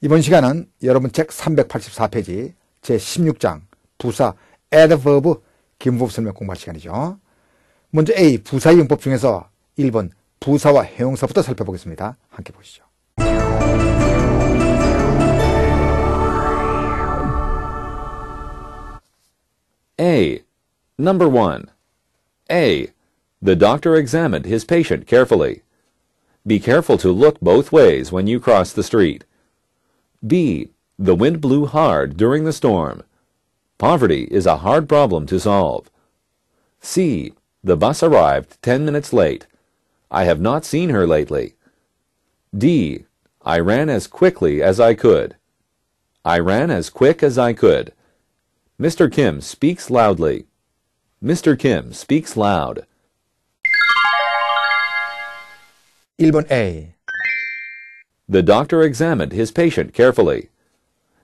이번 시간은 여러분 책 384페이지 제16장 부사 adverb 기문법 설명 공부할 시간이죠. 먼저 A. 부사이용법 중에서 1번 부사와 해용사부터 살펴보겠습니다. 함께 보시죠. A. Number 1. A. The doctor examined his patient carefully. Be careful to look both ways when you cross the street. B. The wind blew hard during the storm. Poverty is a hard problem to solve. C. The bus arrived 10 minutes late. I have not seen her lately. D. I ran as quickly as I could. I ran as quick as I could. Mr. Kim speaks loudly. Mr. Kim speaks loud. 1번 A. The doctor examined his patient carefully.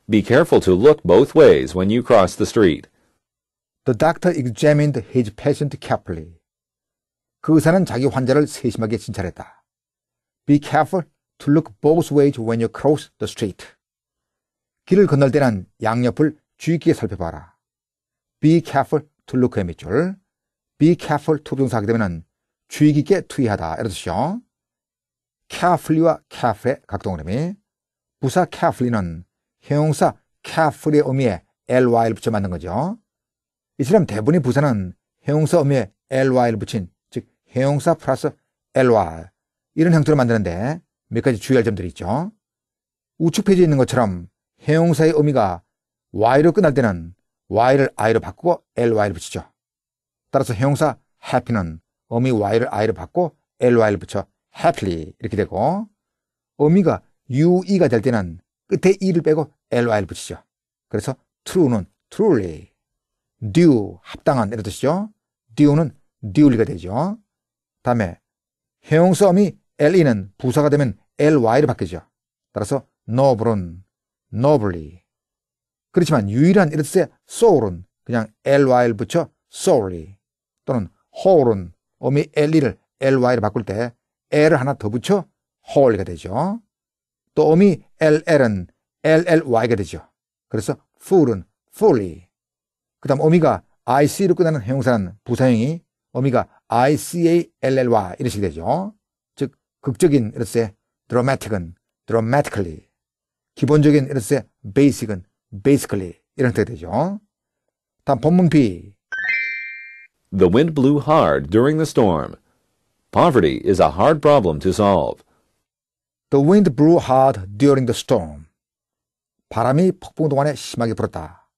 Be careful to look both ways when you cross the street. The doctor examined his patient carefully. 그 의사는 자기 환자를 세심하게 진찰했다. Be careful to look both ways when you cross the street. 길을 건널 때는 양옆을 주의 깊게 살펴봐라. Be careful to look 의 밑줄. Be careful to 부정사하게 되면 주의깊게 투여하다. 이런 뜻이죠. carefully와 careful의 각동 어음이 부사 carefully는 형용사 careful의 의미에 ly를 붙여 만든 거죠. 이처럼 대부분의 부사는 형용사 의미에 ly를 붙인 즉 형용사 플러스 ly 이런 형태로 만드는데 몇 가지 주의할 점들이 있죠. 우측 페이지에 있는 것처럼 형용사의 의미가 y로 끝날 때는 y를 i로 바꾸고 ly를 붙이죠. 따라서 형용사 happy는 어미 y를 i로 바꿔고 ly를 붙여 happily 이렇게 되고 어미가 ue가 될 때는 끝에 e를 빼고 ly를 붙이죠. 그래서 true는 truly, due 합당한 이런 뜻이죠. due는 duely가 되죠. 다음에 형용사 어미 le는 부사가 되면 ly로 바뀌죠. 따라서 noble은 nobly. 그렇지만 유일한 이런 뜻의 soul은 그냥 ly를 붙여 solely 또는 whole은 어미 le를 ly로 바꿀 때 l을 하나 더 붙여 whole가 되죠. 또 어미 ll은 lly가 되죠. 그래서 full은 fully. 그 다음 어미가 ic로 끝나는 형용사는 부사형이 어미가 ically 이런 식이 되죠. 즉 극적인 이로써 dramatic은 dramatically 기본적인 이로써 basic은 basically 이런 형태가 되죠. 다음 본문 B The wind blew hard during the storm. Poverty is a hard problem to solve. The wind blew hard during the storm. 바람이 폭풍 동안에 심하게 불었다.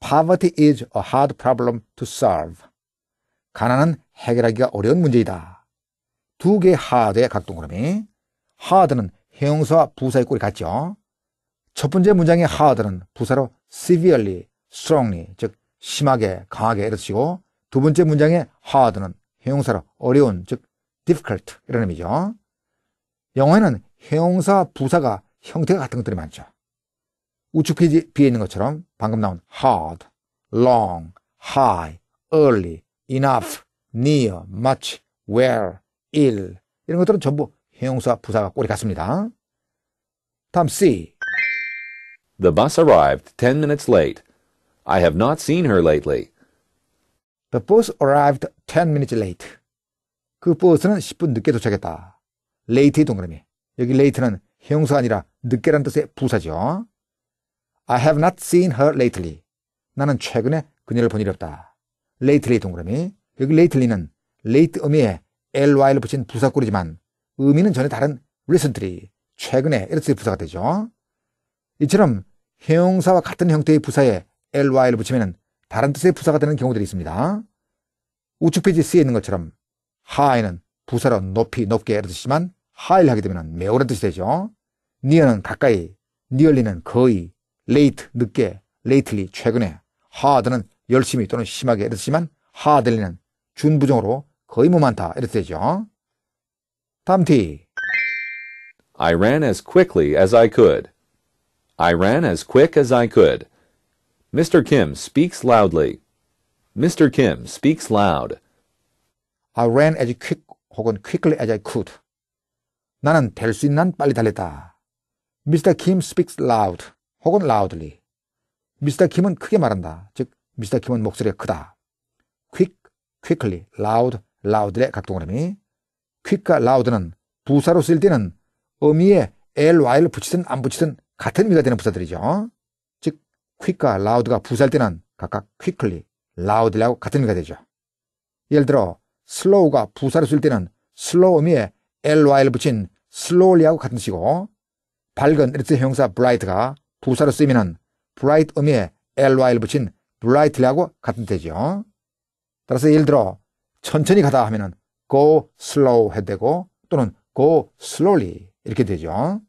Poverty is a hard problem to solve. 가난은 해결하기가 어려운 문제이다. 두 개의 hard의 각동그라미. hard는 형용사와 부사의 꼴이 같죠. 첫 번째 문장의 hard는 부사로 severely, strongly, 즉 심하게, 강하게 이렇게 쓰고 두 번째 문장의 hard는 형용사로 어려운, 즉 difficult 이런 의미죠. 영어에는 형사 부사가 형태가 같은 것들이 많죠. 우측 페에 있는 것처럼 방금 나온 hard, long, high, early, enough, near, much, where, ill 이런 것들은 전부 형사 부사가 꼬리 같습니다. 다음 C. The bus arrived 10 minutes late. I have not seen her lately. The bus arrived 10 minutes late. 그 버스는 10분 늦게 도착했다. 레이트의 동그라미. 여기 레이트는 형용사 아니라 늦게란 뜻의 부사죠. I have not seen her lately. 나는 최근에 그녀를 본 일이 없다. 레이 t e 의 동그라미. 여기 레이틀리는 레이트 e 의미에 ly를 붙인 부사꼴이지만 의미는 전혀 다른 recently, 최근에 이런 뜻의 부사가 되죠. 이처럼 형사와 같은 형태의 부사에 ly를 붙이면 다른 뜻의 부사가 되는 경우들이 있습니다. 우측 페이지 에 쓰여 있는 것처럼 하에는 부사로 높이 높게 이렇듯이만 하일 하게 되면 매우란 뜻이 되죠. near는 가까이, nearly는 거의, late 늦게, lately 최근에, hard는 열심히 또는 심하게 이렇듯이만 hardly는 준부정으로 거의 뭐 많다 이렇게 되죠. 다음 티. I ran as quickly as I could. I ran as quick as I could. Mr. Kim speaks loudly. Mr. Kim speaks loud. I ran as quick 혹은 quickly as I could. 나는 될 수 있는 한 빨리 달렸다. Mr. Kim speaks loud 혹은 loudly. Mr. Kim은 크게 말한다. 즉, Mr. Kim은 목소리가 크다. quick, quickly, loud, loud의 각동그림이 quick과 loud는 부사로 쓸 때는 의미에 ly를 붙이든 안 붙이든 같은 의미가 되는 부사들이죠. 즉, quick과 loud가 부사일 때는 각각 quickly, loud라고 같은 의미가 되죠. 예를 들어 슬로우가 부사로 쓸 때는 슬로우 의미에 ly를 붙인 slowly하고 같은 뜻이고 밝은 이렇게 형사 bright가 부사로 쓰이면 bright 의미에 ly를 붙인 brightly하고 같은 뜻이죠. 따라서 예를 들어 천천히 가다 하면은 go slow 해도 되고 또는 go slowly 이렇게 되죠.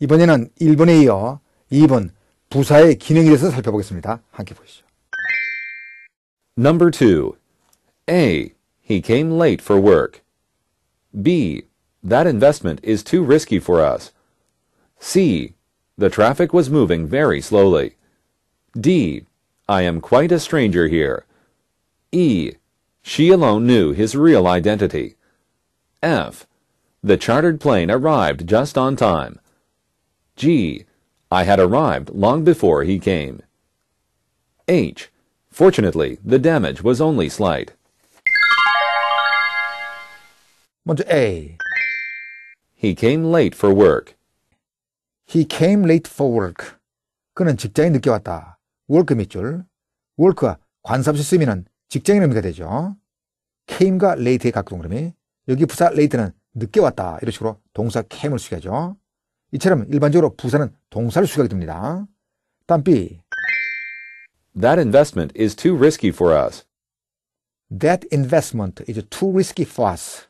이번에는 1번에 이어 2번 부사의 기능에 대해서 살펴보겠습니다. 함께 보시죠. Number 2. A. He came late for work. B. That investment is too risky for us. C. The traffic was moving very slowly. D. I am quite a stranger here. E. She alone knew his real identity. F. The chartered plane arrived just on time. G. I had arrived long before he came. H. Fortunately, the damage was only slight. 먼저 A. He came late for work. He came late for work. 그는 직장에 늦게 왔다. work 밑줄. work가 관사없이 쓰면 직장인 의미가 되죠. came과 late의 각동 그림이 여기 부사 late는 늦게 왔다. 이런 식으로 동사 came을 수기하죠. 이처럼 일반적으로 부사는 동사를 수기하게 됩니다. 다음 B. that investment is too risky for us. That investment is too risky for us.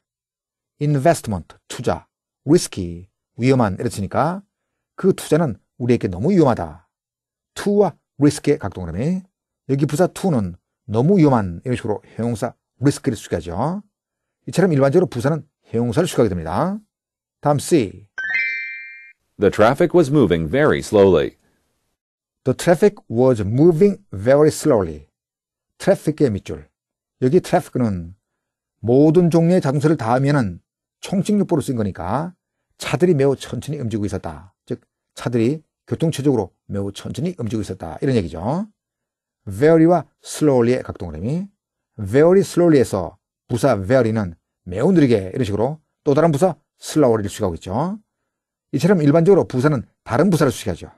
investment, 투자, risky, 위험한 이랬으니까 그 투자는 우리에게 너무 위험하다. to와 risk의 각동그라미 여기 부사 too는 너무 위험한 이런 식으로 형용사 risky를 수식하죠. 이처럼 일반적으로 부사는 형용사를 수식하게 됩니다. 다음 C. The traffic was moving very slowly. The traffic was moving very slowly. 트래픽의 밑줄. 여기 트래픽은 모든 종류의 자동차를 다 하면은 총칭육보로 쓴 거니까 차들이 매우 천천히 움직이고 있었다. 즉, 차들이 교통체적으로 매우 천천히 움직이고 있었다. 이런 얘기죠. very와 slowly의 각동그림이 very slowly에서 부사 very는 매우 느리게 이런 식으로 또 다른 부사 slowly를 수식하고 있죠. 이처럼 일반적으로 부사는 다른 부사를 수식하죠.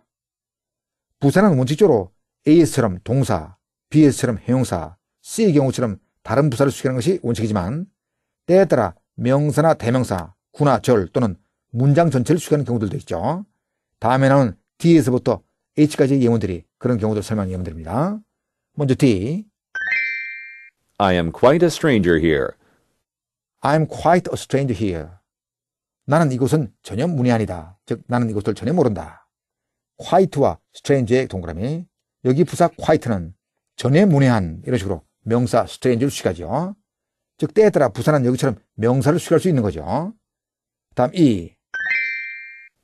부산은 원칙적으로 a 처럼 동사, b 처럼 형용사, C의 경우처럼 다른 부사를 수식하는 것이 원칙이지만 때에 따라 명사나 대명사, 구나 절 또는 문장 전체를 수식하는 경우들도 있죠. 다음에 나온 D에서부터 H까지의 예문들이 그런 경우들 설명 예문들입니다. 먼저 D. I am quite a stranger here. I am quite a stranger here. 나는 이곳은 전혀 문외아니다즉 나는 이곳을 전혀 모른다. 화이트와 스트레인지의 동그라미 여기 부사 콰이트는 전에 문외한 이런 식으로 명사 스트레인지를 수식하죠. 즉 때에 따라 부사는 여기처럼 명사를 수식할 수 있는 거죠. 다음 E.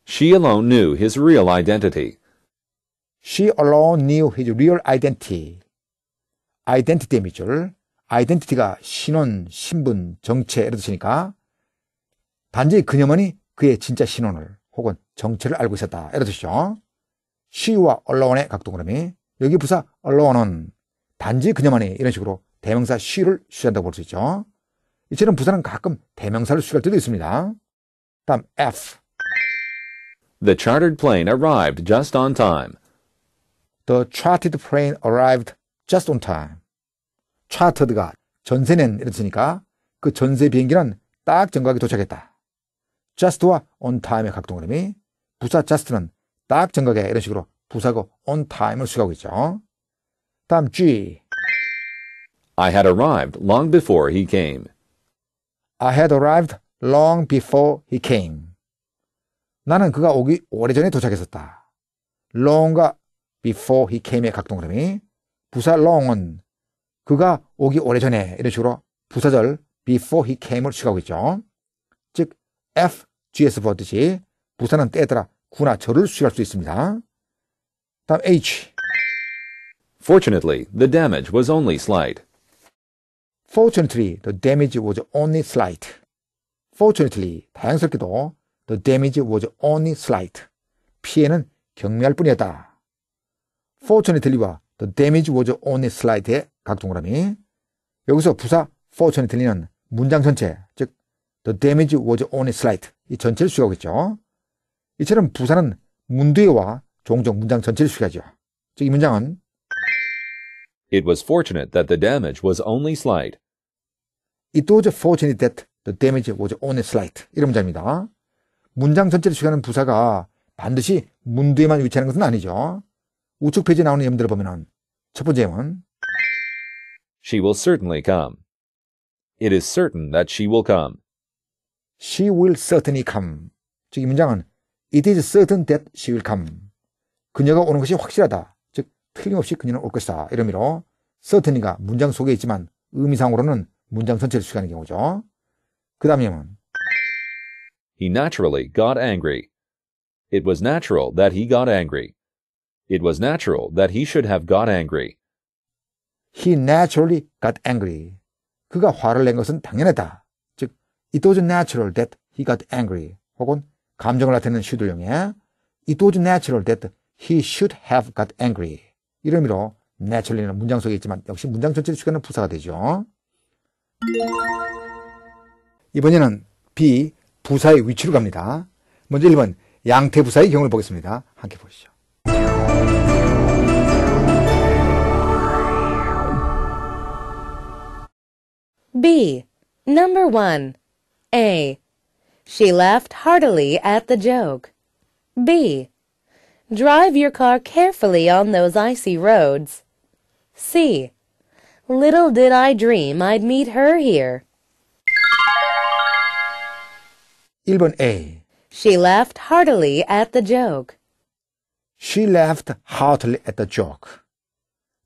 She alone knew his real identity. She alone knew his real identity. identity 밑줄. identity가 신원, 신분, 정체 이렇게 쓰니까 단지 그녀만이 그의 진짜 신원을 혹은 정체를 알고 있었다. 이렇듯이죠. 시와 언론의 각동그라미 여기 부사 언론은 단지 그녀만이 이런 식으로 대명사 시를 수한다고 볼 수 있죠. 이처럼 부사는 가끔 대명사를 수할 때도 있습니다. 다음 F. The chartered plane arrived just on time. The chartered plane arrived just on time. chartered가 전세는 이랬으니까 그 전세 비행기는 딱 정각에 도착했다. just와 on time의 각동그림이 부사 just는 딱 정각에 이런 식으로 부사고 on time을 수고하고 있죠. 다음 G. I had arrived long before he came. I had arrived long before he came. 나는 그가 오기 오래전에 도착했었다. long과 before he came의 각동 그림이 부사 long은 그가 오기 오래전에 이런 식으로 부사절 before he came을 취하고 있죠. 즉 f, gs 보듯이 부사는 때에 따라 군화철을 수식할 수 있습니다. 다음 H. Fortunately, the damage was only slight. Fortunately, the damage was only slight. Fortunately, 다행스럽게도 the damage was only slight. 피해는 경미할 뿐이었다. Fortunately와 the damage was only slight의 각 동그라미. 여기서 부사 fortunately는 문장 전체, 즉 the damage was only slight 이 전체를 수식하고 있죠. 이처럼 부사는 문두에와 종종 문장 전체를 수식하죠. 즉 이 문장은 It was fortunate that the damage was only slight. It was fortunate that the damage was only slight. 이런 문장입니다. 문장 전체를 수식하는 부사가 반드시 문두에만 위치하는 것은 아니죠. 우측 페이지에 나오는 예문들을 보면 첫 번째 예문 She will certainly come. It is certain that she will come. She will certainly come. 즉 이 문장은 It is certain that she will come. 그녀가 오는 것이 확실하다. 즉 틀림없이 그녀는 올 것이다. 이런 의미로 certainly가 문장 속에 있지만 의미상으로는 문장 전체를 수식하는 경우죠. 그 다음에는 He naturally got angry. It was natural that he got angry. It was natural that he should have got angry. He naturally got angry. 그가 화를 낸 것은 당연하다. 즉, it was natural that he got angry. 혹은 감정을 나타내는 슈도형에 It was natural that he should have got angry. 이런 의미로 naturally는 문장 속에 있지만 역시 문장 전체를 추가하는 부사가 되죠. 이번에는 B 부사의 위치로 갑니다. 먼저 1번 양태 부사의 경우를 보겠습니다. 함께 보시죠. B. Number 1. A. She laughed heartily at the joke. B. Drive your car carefully on those icy roads. C. Little did I dream I'd meet her here. 1번 A. She laughed heartily at the joke. She laughed heartily at the joke.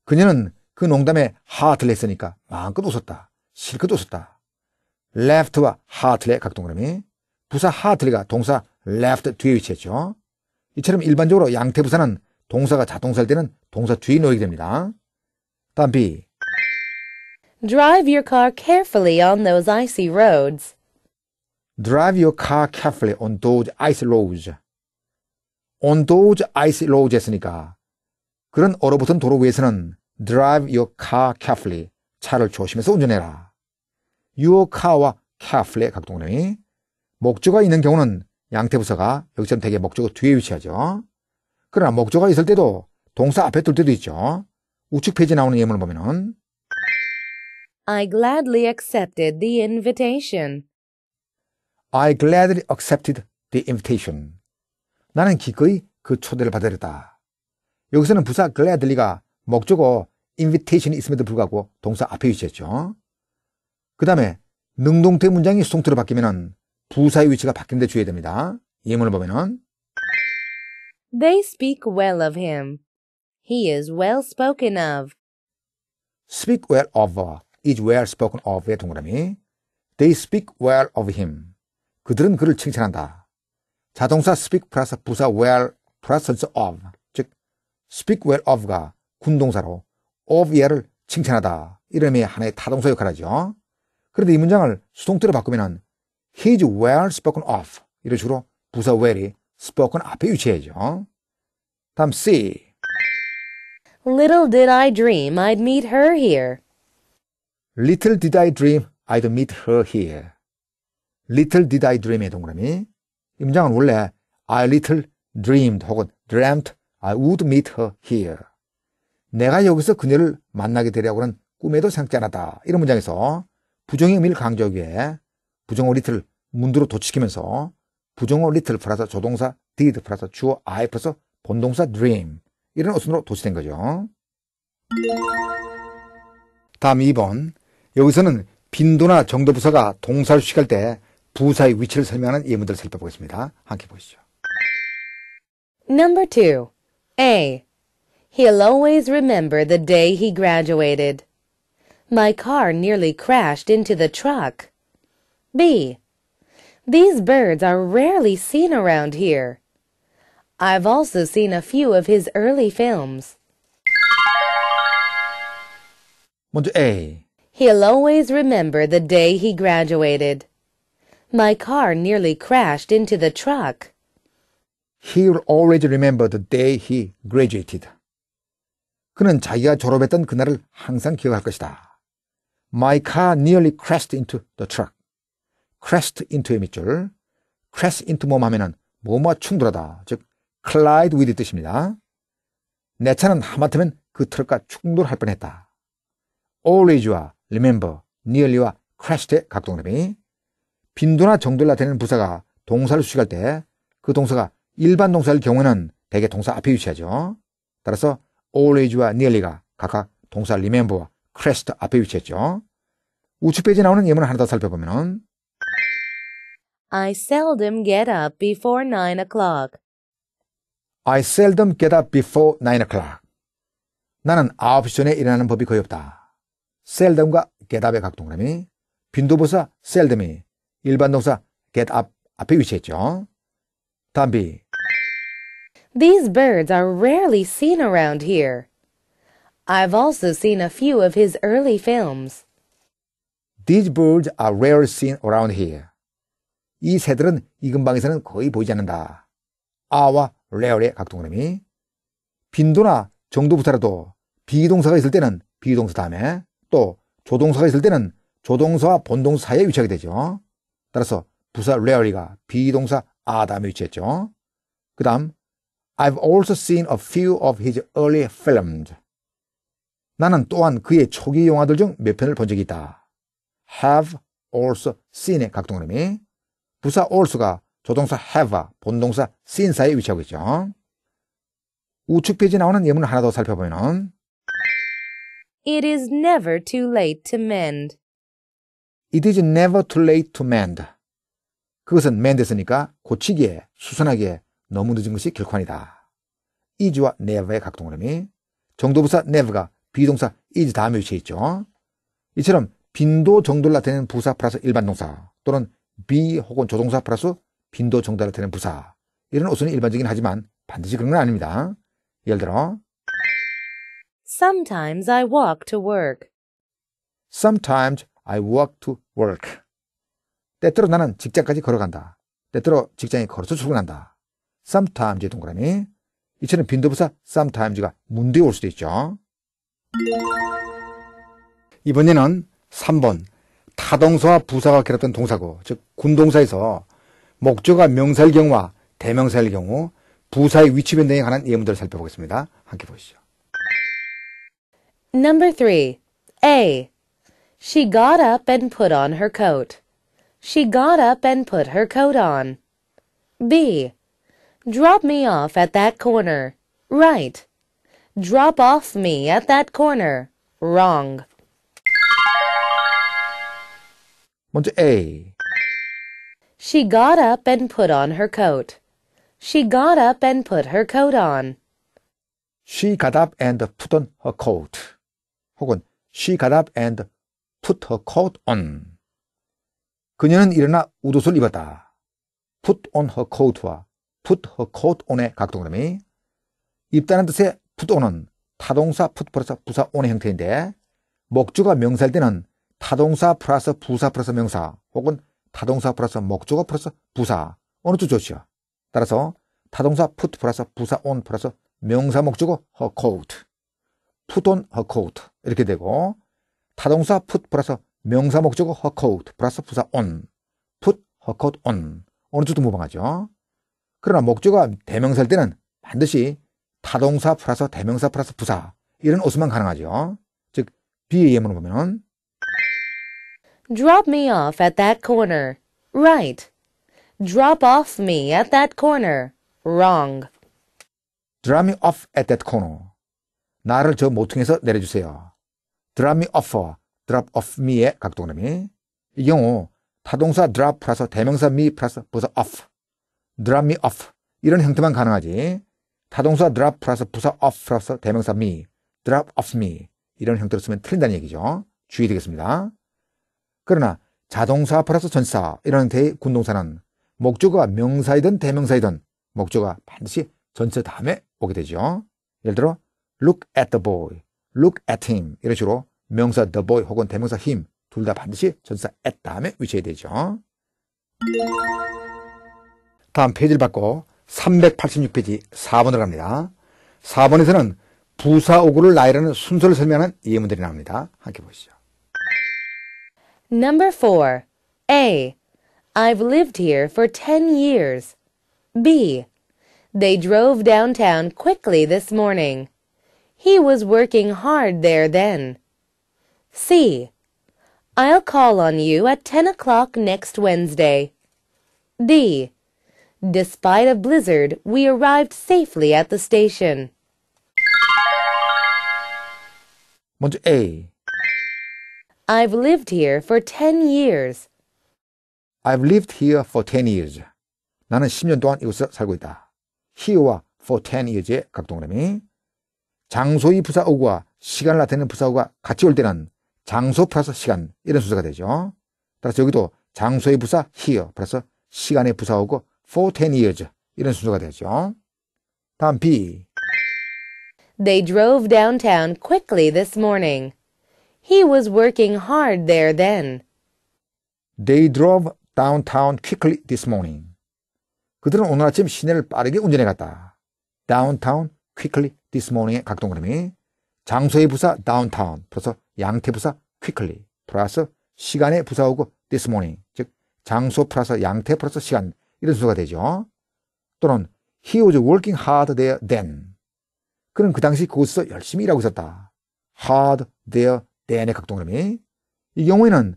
그녀는 그 농담에 heartily 했으니까 마음껏 웃었다. 실컷 웃었다. laughed와 heartily 각동그라미. 부사 하트리가 동사 left 뒤에 위치했죠. 이처럼 일반적으로 양태 부사는 동사가 자동사일 때는 동사 뒤에 놓이게 됩니다. 다음 B. Drive your car carefully on those icy roads. Drive your car carefully on those icy roads. on those icy roads 했으니까 그런 얼어붙은 도로 위에서는 drive your car carefully 차를 조심해서 운전해라. your car와 carefully 각동명이 목조가 있는 경우는 양태 부서가 여기처럼 되게 목조가 뒤에 위치하죠. 그러나 목조가 있을 때도 동사 앞에 둘 때도 있죠. 우측 페이지 나오는 예문을 보면은 I gladly accepted the invitation. I gladly accepted the invitation. 나는 기꺼이 그 초대를 받아들다 여기서는 부사 gladly가 목조어 invitation이 있음에도 불구하고 동사 앞에 위치했죠. 그 다음에 능동태 문장이 수동태로 바뀌면은 부사의 위치가 바뀐데 주의됩니다. 해야 예문을 보면은 They speak well of him. He is well spoken of. speak well of, is well spoken of의 동그라미. They speak well of him. 그들은 그를 칭찬한다. 자동사 speak 플러스 부사 well 플러스 of. 즉, speak well of가 군동사로 of 얘를 칭찬하다. 이름이 하나의 타동사 역할을 하죠. 그런데 이 문장을 수동태로 바꾸면 his e were spoken of. 이런 식으로 부사 where이 spoken 앞에 위치해야죠. 다음 C. Little did I dream I'd meet her here. Little did I dream I'd meet her here. Little did I dream의 동그라미. 임장은 원래 I little dreamed 혹은 dreamt I would meet her here. 내가 여기서 그녀를 만나게 되려고 는 꿈에도 생각지 않았다. 이런 문장에서 부정의 의미를 강조하기 위해 부정어 리틀 문두로 도치키면서 부정어 리틀 플러스 조동사 did 플러스 주어 I 플러스 본동사 dream 이런 어순으로 도치된 거죠. 다음 2번 여기서는 빈도나 정도 부사가 동사를 수식할 때 부사의 위치를 설명하는 예문들을 살펴보겠습니다. 함께 보시죠. Number 2. A. He'll always remember the day he graduated. My car nearly crashed into the truck. B. These birds are rarely seen around here. I've also seen a few of his early films. 먼저 A. He'll always remember the day he graduated. My car nearly crashed into the truck. He'll always remember the day he graduated. 그는 자기가 졸업했던 그날을 항상 기억할 것이다. My car nearly crashed into the truck. crest into 밑줄, crest into 몸 하면은 뭐뭐와 충돌하다. 즉, collide with 뜻입니다. 내 차는 하마터면 그 트럭과 충돌할 뻔했다. always와 remember, nearly와 crashed의 각동그림이 빈도나 정도라 되는 부사가 동사를 수식할 때 그 동사가 일반 동사일 경우는 에 대개 동사 앞에 위치하죠. 따라서 always와 nearly가 각각 동사 remember와 crest 앞에 위치했죠. 우측 페이지 나오는 예문 을 하나 더 살펴보면은 I seldom get up before nine o'clock. I seldom get up before nine o'clock. 나는 9시 전에 일어나는 법이 거의 없다. seldom과 get up의 각 동그라미, 빈도보사 seldom이 일반 동사 get up 앞에 위치했죠. 다음 These birds are rarely seen around here. I've also seen a few of his early films. These birds are rarely seen around here. 이 새들은 이 근방에서는 거의 보이지 않는다. 아와 레얼의 각 동그라미. 빈도나 정도부터라도 비동사가 있을 때는 비동사 다음에 또 조동사가 있을 때는 조동사와 본동사 사이에 위치하게 되죠. 따라서 부사 레어리가 비동사 아 다음에 위치했죠. 그 다음 I've also seen a few of his early films. 나는 또한 그의 초기 영화들 중 몇 편을 본 적이 있다. have also seen의 각동그라미 부사 올수가 조동사 h a v e 본동사 since에 위치하고 있죠. 우측 페이지 나오는 예문을 하나 더 살펴보면 It is never too late to mend. It is never too late to mend. 그것은 mend했으니까 고치기에 수선하기에 너무 늦은 것이 결코 아니다. is와 never의 각동 흐름이 정도부사 never가 비동사 is 다음에 위치해 있죠. 이처럼 빈도 정도를 나타내는 부사 플러스 일반 동사 또는 비 혹은 조동사 플러스 빈도 정답을 되는 부사. 이런 어순이 일반적인 하지만 반드시 그런 건 아닙니다. 예를 들어 Sometimes I walk to work. Sometimes I walk to work. 때때로 나는 직장까지 걸어간다. 때때로 직장에 걸어서 출근한다. Sometimes의 동그라미. 이처럼 빈도부사 sometimes가 문대올 수도 있죠. 이번에는 3번 타동사와 부사가 결합된 동사고 즉 군동사에서 목적과 명사일 경우와 대명사일 경우 부사의 위치 변동에 관한 예문들을 살펴보겠습니다. 함께 보시죠. Number 3. A. She got up and put on her coat. She got up and put her coat on. B. Drop me off at that corner. Right. Drop off me at that corner. Wrong. 먼저 A. She got up and put on her coat. She got up and put her coat on. She got up and put on her coat. 혹은 she got up and put her coat on. 그녀는 일어나 우옷을 입었다. put on her coat와 put her coat on의 각동그림이 입다는 뜻의 put on은 타동사 put 플러스 부사 on의 형태인데 목주가 명사일 때는 타동사 플러스 부사 플러스 명사 혹은 타동사 플러스 목적어 플러스 부사 어느 쪽 좋지요? 따라서 타동사 put 플러스 부사 on 플러스 명사 목적어 her coat put on her coat 이렇게 되고 타동사 put 플러스 명사 목적어 her coat 플러스 부사 on put her coat on 어느 쪽도 무방하죠. 그러나 목적어가 대명사일 때는 반드시 타동사 플러스 대명사 플러스 부사 이런 옷만 가능하죠. 즉, b 의 예문을 보면 Drop me off at that corner. Right. Drop off me at that corner. Wrong. Drop me off at that corner. 나를 저 모퉁에서 내려주세요. Drop me off. Drop off me의 각동그라미. 이 경우 타동사 drop 플러스 대명사 me 플러스 부사 off. Drop me off. 이런 형태만 가능하지. 타동사 drop 플러스 부사 off 플러스 대명사 me. Drop off me. 이런 형태로 쓰면 틀린다는 얘기죠. 주의되겠습니다. 그러나 자동사 플러스 전사 이라는 대의 군동사는 목적어가 명사이든 대명사이든 목적어가 반드시 전체 다음에 오게 되죠. 예를 들어 look at the boy, look at him 이런 식으로 명사 the boy 혹은 대명사 him 둘 다 반드시 전사 at 다음에 위치해야 되죠. 다음 페이지를 받고 386페이지 4번을 갑니다. 4번에서는 부사 오구를 나열하는 순서를 설명하는 예문들이 나옵니다. 함께 보시죠. Number 4. A. I've lived here for 10 years. B. They drove downtown quickly this morning. He was working hard there then. C. I'll call on you at 10 o'clock next Wednesday. D. Despite a blizzard, we arrived safely at the station. 먼저 A. I've lived here for 10 years. I've lived here for 10 years. 나는 10년 동안 이곳에 살고 있다. here와 for 10 years의 각동그라미. 장소의 부사어구와 시간을 나타내는 부사어가 같이 올 때는 장소 플러스 시간 이런 순서가 되죠. 따라서 여기도 장소의 부사 here 플러스 시간의 부사어고 for 10 years 이런 순서가 되죠. 다음 B. They drove downtown quickly this morning. He was working hard there then. They drove downtown quickly this morning. 그들은 오늘 아침 시내를 빠르게 운전해 갔다. downtown quickly this morning의 각동그림이 장소의 부사 downtown 플러스 양태 부사 quickly 플러스 시간의 부사 오고 this morning 즉 장소 플러스 양태 플러스 시간 이런 순서가 되죠. 또는 he was working hard there then 그는 그 당시 그곳에서 열심히 일하고 있었다. hard there 내내 각동그라미. 이 경우에는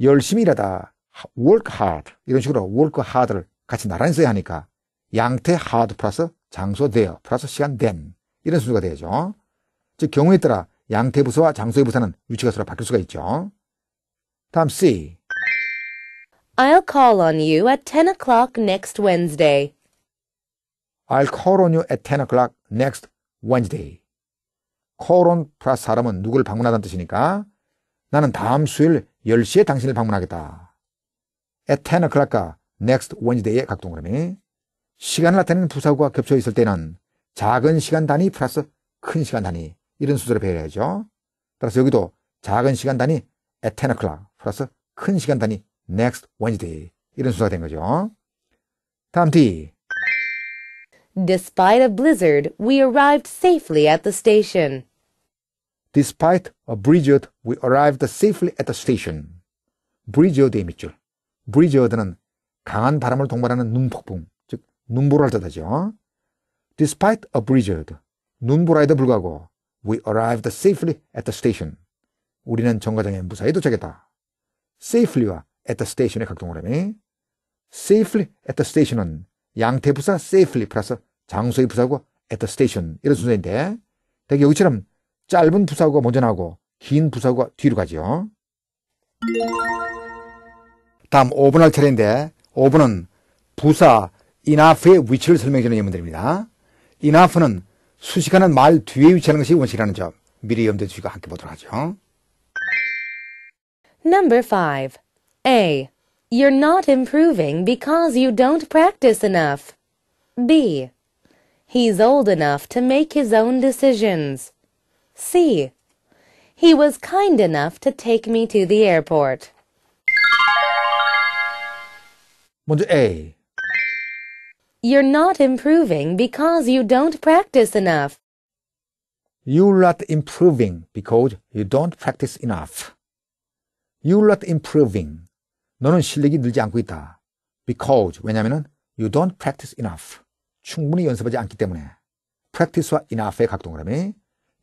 열심히 일하다, work hard 이런 식으로 work hard를 같이 나란히 써야 하니까 양태 hard 플러스 장소 t h 플러스 시간 then 이런 순서가 되죠. 즉 경우에 따라 양태 부서와 장소의 부사는 위치가 서로 바뀔 수가 있죠. 다음 C. I'll call on you at 10 o'clock next Wednesday. I'll call on you at 10 o'clock next Wednesday. 코론 플러스 사람은 누구를 방문하다는 뜻이니까 나는 다음 수요일 10시에 당신을 방문하겠다. At 10 o'clock next Wednesday의 각동그라미 시간을 나타내는 부사구가 겹쳐 있을 때는 작은 시간 단위 플러스 큰 시간 단위 이런 수서를 배열해야죠. 따라서 여기도 작은 시간 단위 at 10 o'clock 플러스 큰 시간 단위 next Wednesday 이런 순서가 된 거죠. 다음 D. Despite a blizzard, we arrived safely at the station. Despite a Bridgewood, we arrived safely at the station. Bridgewood의 밑줄. Bridgewood는 강한 바람을 동반하는 눈폭풍, 즉 눈보라를 뜻하죠. Despite a b r i z z a r d 눈보라에도 불구하고 we arrived safely at the station. 우리는 정거장에 무사히 도착했다. safely와 at the station의 각동그라미. safely at the station은 양태부사 safely 플러스 장소의 부사고 at the station 이런 순서인데 대개 여기처럼 짧은 부사구가 먼저 나오고 긴 부사구가 뒤로 가죠. 다음 5번 할 차례인데 5번은 부사 enough의 위치를 설명해주는 예문들입니다. enough는 수식하는 말 뒤에 위치하는 것이 원칙이라는 점 미리 염두에 두시고 함께 보도록 하죠. Number 5. A. You're not improving because you don't practice enough. B. He's old enough to make his own decisions. C. He was kind enough to take me to the airport. 먼저 A. You're not improving because you don't practice enough. You're not improving because you don't practice enough. You're not improving. 너는 실력이 늘지 않고 있다. Because 왜냐면은 you don't practice enough. 충분히 연습하지 않기 때문에. practice와 enough의 각동그라미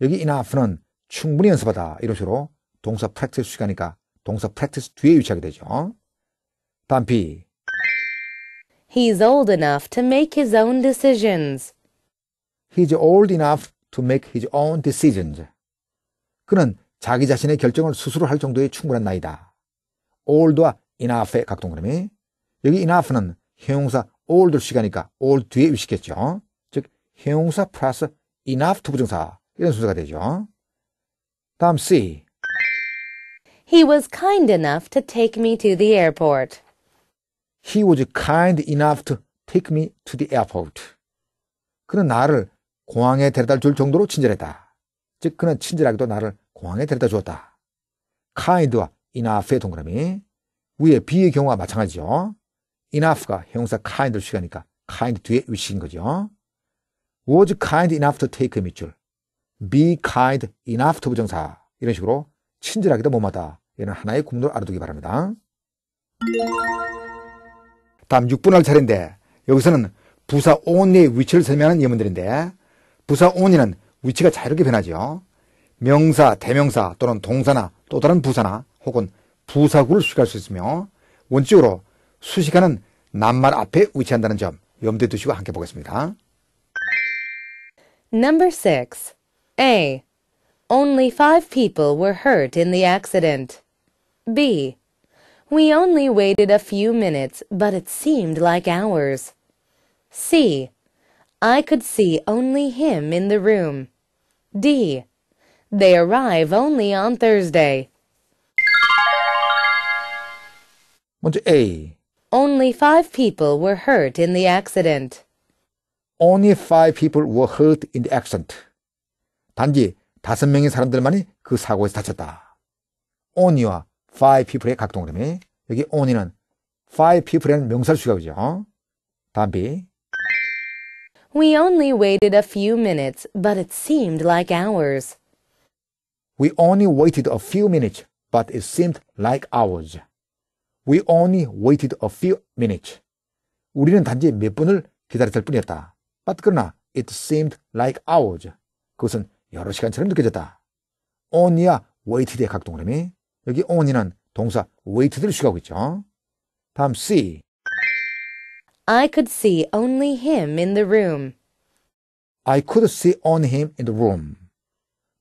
여기 enough는 충분히 연습하다. 이런 식으로 동사 practice 시간이니까 동사 practice 뒤에 위치하게 되죠. 다음 B. He's old enough to make his own decisions. He's old enough to make his own decisions. 그는 자기 자신의 결정을 스스로 할 정도의 충분한 나이다. old와 enough의 각동그림이 여기 enough는 형용사 old 시간이니까 old 뒤에 위치겠죠. 즉 형용사 플러스 enough to 부정사 이런 순서가 되죠. 다음 C. He was kind enough to take me to the airport. He was kind enough to take me to the airport. 그는 나를 공항에 데려다 줄 정도로 친절했다. 즉, 그는 친절하게도 나를 공항에 데려다 주었다. kind와 enough의 동그라미. 위에 B의 경우와 마찬가지죠. enough가 형용사 kind를 시하니까 kind 뒤에 위치인 거죠. was kind enough to take me 줄. be kind enough to 부정사 이런 식으로 친절하기도 못마다 이런 하나의 구문을 알아두기 바랍니다. 다음 6번 할 차례인데 여기서는 부사 on의 위치를 설명하는 예문들인데 부사 on이는 위치가 자유롭게 변하죠 명사, 대명사 또는 동사나 또 다른 부사나 혹은 부사구를 수식할 수 있으며 원칙으로 수식하는 낱말 앞에 위치한다는 점 염두에 두시고 함께 보겠습니다. Number 6 A. Only five people were hurt in the accident. B. We only waited a few minutes, but it seemed like hours. C. I could see only him in the room. D. They arrive only on Thursday. What A. Only five people were hurt in the accident. Only five people were hurt in the accident. 단지 다섯 명의 사람들만이 그 사고에서 다쳤다. only와 five people의 각동그림이 여기 only는 five people라는 명사를 수가 그죠? 다음 B. We only waited a few minutes, but it seemed like hours. We only waited a few minutes, but it seemed like hours. We only waited a few minutes. 우리는 단지 몇 분을 기다렸을 뿐이었다. But 그러나 it seemed like hours. 그것은 여러 시간처럼 느껴졌다. on이야 waited의 각동 흐름이 여기 on이는 동사 waited를 수식하고 있죠. 다음 C. I could see only him in the room. I could see only him in the room.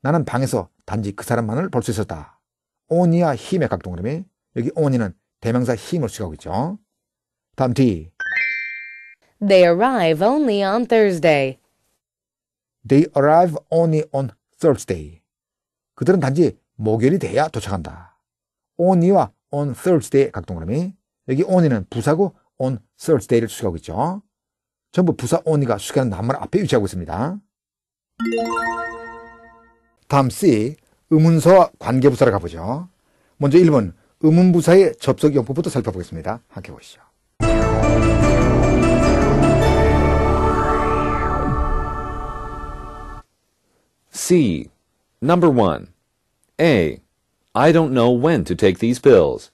나는 방에서 단지 그 사람만을 볼 수 있었다. on이야 힘의 각동 흐름이 여기 on이는 대명사 힘을 수식하고 있죠. 다음 D. They arrive only on Thursday. They arrive only on Thursday. 그들은 단지 목요일이 돼야 도착한다. only와 on Thursday 각동그라미. 여기 only는 부사고 on Thursday를 수식하고 있죠. 전부 부사 only가 수식하는 단말 앞에 위치하고 있습니다. 다음 C. 의문서와 관계부사를 가보죠. 먼저 1번 의문부사의 접속용법부터 살펴보겠습니다. 함께 보시죠. C. Number 1. A. I don't know when to take these pills.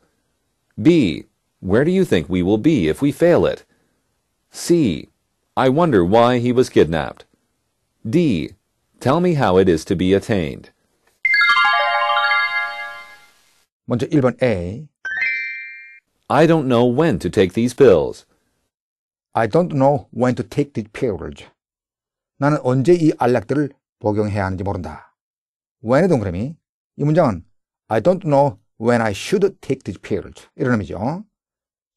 B. Where do you think we will be if we fail it? C. I wonder why he was kidnapped. D. Tell me how it is to be attained. 먼저 1번 A. I don't know when to take these pills. I don't know when to take these pills. 나는 언제 이 알약들을 복용해야 하는지 모른다. when의 동그라미. 이 문장은 I don't know when I should take this pill. 이런 의미죠.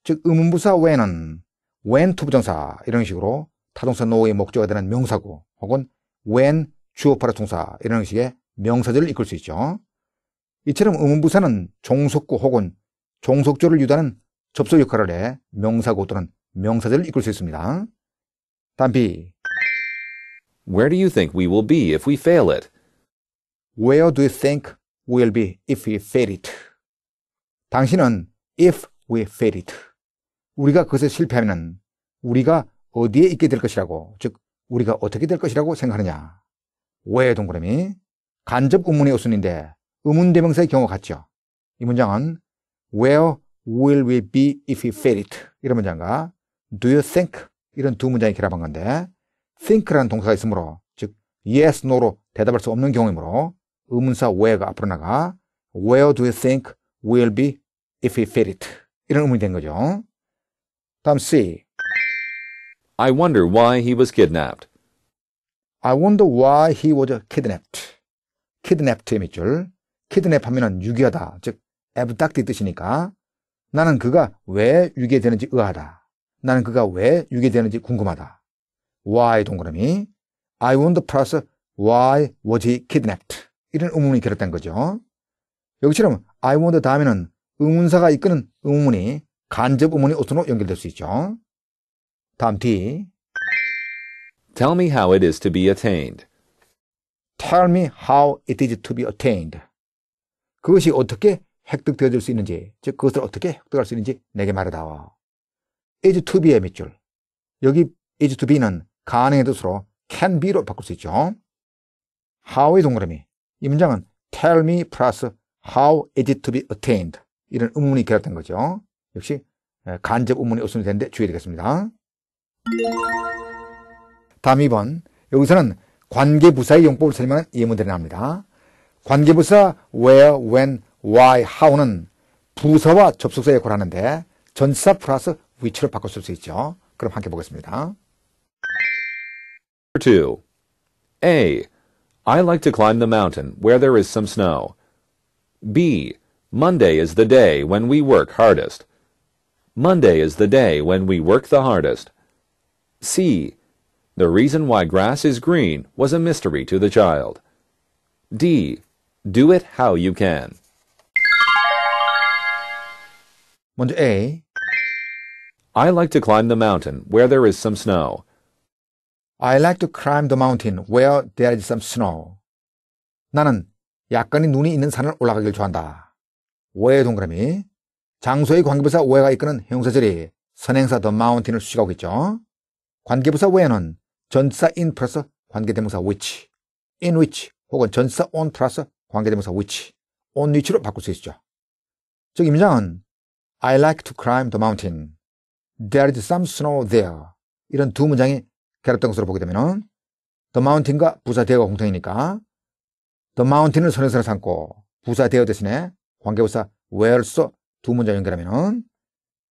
즉, 의문부사 when은 when to 부정사 이런 식으로 타동사 no의 목적이 되는 명사고 혹은 when 주어파라 동사 이런 식의 명사들을 이끌 수 있죠. 이처럼 의문부사는 종속구 혹은 종속조를 유도하는 접속 역할을 해 명사고 또는 명사들을 이끌 수 있습니다. 단비 Where do you think we will be if we fail it? Where do you think we'll be if we fail it? 당신은 if we fail it. 우리가 그것에 실패하면 우리가 어디에 있게 될 것이라고, 즉, 우리가 어떻게 될 것이라고 생각하느냐. 왜 동그라미? 간접 의문의 오순인데 의문 대명사의 경우 같죠. 이 문장은 Where will we be if we fail it? 이런 문장과 Do you think? 이런 두 문장이 결합한 건데 think라는 동사가 있으므로 즉 yes, no로 대답할 수 없는 경우이므로 의문사 where가 앞으로 나가 where do you think will be if we fit it 이런 의문이 된 거죠. 다음 C. I wonder why he was kidnapped. I wonder why he was kidnapped. kidnapped의 밑줄. kidnap 하면은 유기하다. 즉, abduct의 뜻이니까 나는 그가 왜 유기되는지 의아하다. 나는 그가 왜 유기되는지 궁금하다. why 동그라미 I wonder plus why was he kidnapped 이런 의문이 결합된 거죠. 여기처럼 I wonder 다음에는 의문사가 이끄는 의문이 간접 의문의 옷으로 연결될 수 있죠. 다음 D Tell me how it is to be attained. Tell me how it is to be attained. 그것이 어떻게 획득되어질 수 있는지, 즉 그것을 어떻게 획득할 수 있는지 내게 말해다와. is to be의 밑줄. 여기 is to be는 가능의 뜻으로 can be로 바꿀 수 있죠. how의 동그라미. 이 문장은 tell me plus how is it to be attained. 이런 의문이 결합된 거죠. 역시 간접 의문이 없으면 되는데 주의해야 겠습니다 다음 2번. 여기서는 관계부사의 용법을 설명하는 예문들이 나옵니다. 관계부사 where, when, why, how는 부서와 접속사에 고하는데 전사 플러스 위치로 바꿀수 있죠. 그럼 함께 보겠습니다. 2. A. I like to climb the mountain where there is some snow. B. Monday is the day when we work hardest. Monday is the day when we work the hardest. C. The reason why grass is green was a mystery to the child. D. Do it how you can. Monday. A. I like to climb the mountain where there is some snow. I like to climb the mountain where there is some snow. 나는 약간의 눈이 있는 산을 올라가길 좋아한다. 오해의 동그라미. 장소의 관계부사 오해가 이끄는 형사절이 선행사 the mountain을 수식하고 있죠. 관계부사 오해는 전사 in plus 관계대명사 which, in which 혹은 전사 on plus 관계대명사 which, on which로 바꿀 수 있죠. 즉 임장은 I like to climb the mountain. There is some snow there. 이런 두 문장이 계랍땅스로 보게 되면은 더 마운틴과 부사 대어가 공통이니까 더 마운틴을 선행선을 삼고 부사 대어 대신에 관계부사 where서 두 문장 연결하면은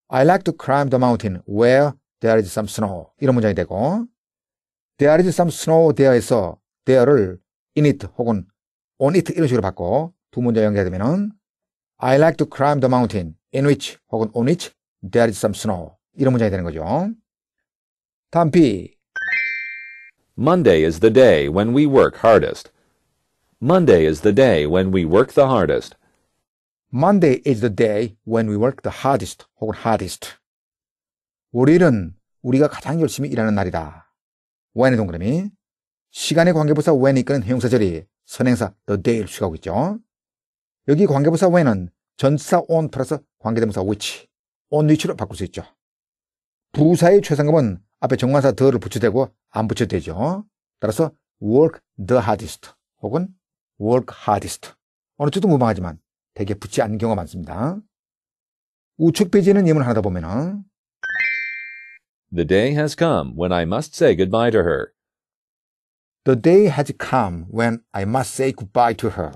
I like to climb the mountain where there is some snow 이런 문장이 되고 there is some snow there에서 there를 in it 혹은 on it 이런 식으로 바꿔 두 문장 연결되면은 I like to climb the mountain in which 혹은 on which there is some snow 이런 문장이 되는 거죠. 다음 B Monday is the day when we work hardest. Monday is the day when we work the hardest. Monday is the day when we work the hardest 혹은 hardest. 월요일은 우리가 가장 열심히 일하는 날이다. when의 동그라미. 시간의 관계부사 when이 끄는 형용사절이 선행사 the day를 수식하고 있죠. 여기 관계부사 when은 전사 on 플러스 관계대명사 which, on which로 바꿀 수 있죠. 부사의 최상급은 앞에 정관사 the를 붙여대고 안 붙여도 되죠. 따라서 work the hardest 혹은 work hardest 어느 쪽도 무방하지만 대개 붙지 않는 경우가 많습니다. 우측 페이지에는 예문 하나 더 보면은 The day has come when I must say goodbye to her. The day has come when I must say goodbye to her.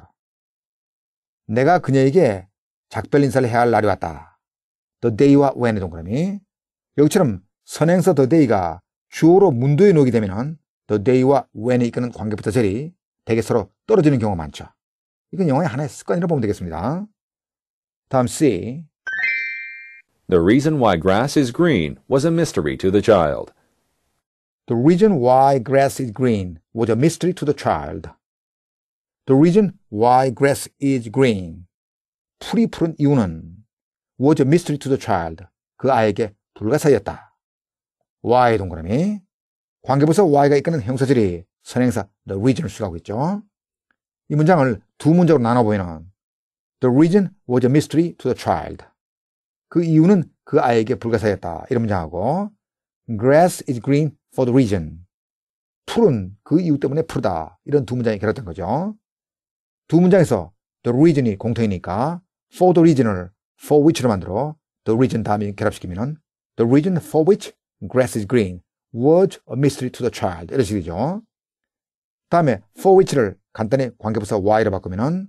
내가 그녀에게 작별 인사를 해야 할 날이 왔다. The day와 when의 동그라미. 여기처럼 선행서 the day가 주어로 문도에 놓이게 되면 the day와 when이 이끄는 관계 부터절이 대개 서로 떨어지는 경우가 많죠. 이건 영어의 하나의 습관이라고 보면 되겠습니다. 다음 C. The reason why grass is green was a mystery to the child. The reason why grass is green was a mystery to the child. The reason why grass is green. 풀이 푸른 이유는 was a mystery to the child. 그 아이에게 불가사의였다. y 동그라미 관계부서 y가 이끄는 형사질이 선행사 the region을 수가하고 있죠. 이 문장을 두 문장으로 나눠 보이는 The region was a mystery to the child. 그 이유는 그 아이에게 불가사였다. 이런 문장하고 Grass is green for the region. 풀은 그 이유 때문에 푸르다. 이런 두 문장이 결합된 거죠. 두 문장에서 the region이 공통이니까 for the region을 for which로 만들어 the region 다음에 결합시키면 the region for which grass is green, was a mystery to the child. 이런 식이죠. 다음에 for which를 간단히 관계부사 why로 바꾸면은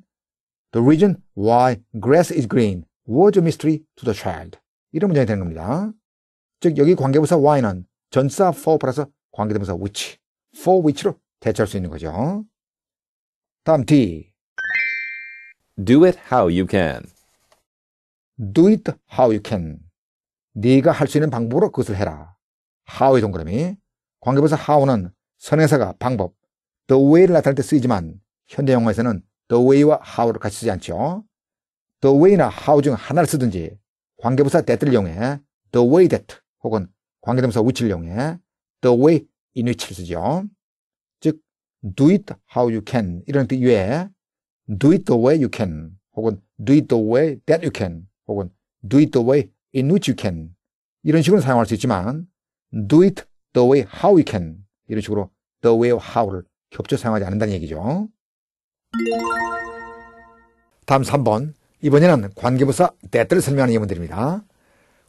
the reason why grass is green was a mystery to the child. 이런 문장이 되는 겁니다. 즉 여기 관계부사 why는 전사 for 플러스 관계대명사 which, for which로 대체할 수 있는 거죠. 다음 D. Do it how you can. Do it how you can. 네가 할 수 있는 방법으로 그것을 해라. how의 동그라미. 관계부사 how는 선행사가 방법, the way를 나타낼 때 쓰이지만 현대 영어에서는 the way와 how를 같이 쓰지 않죠. the way나 how 중 하나를 쓰든지 관계부사 that를 이용해 the way that 혹은 관계동사 which를 이용해 the way in which를 쓰죠. 즉, do it how you can 이런 뜻 외에 do it the way you can 혹은 do it the way that you can 혹은 do it the way in which you can 이런 식으로 사용할 수 있지만 do it the way how we can 이런 식으로 the way of how를 겹쳐 사용하지 않는다는 얘기죠. 다음 3번 이번에는 관계부사 that를 설명하는 예문들입니다.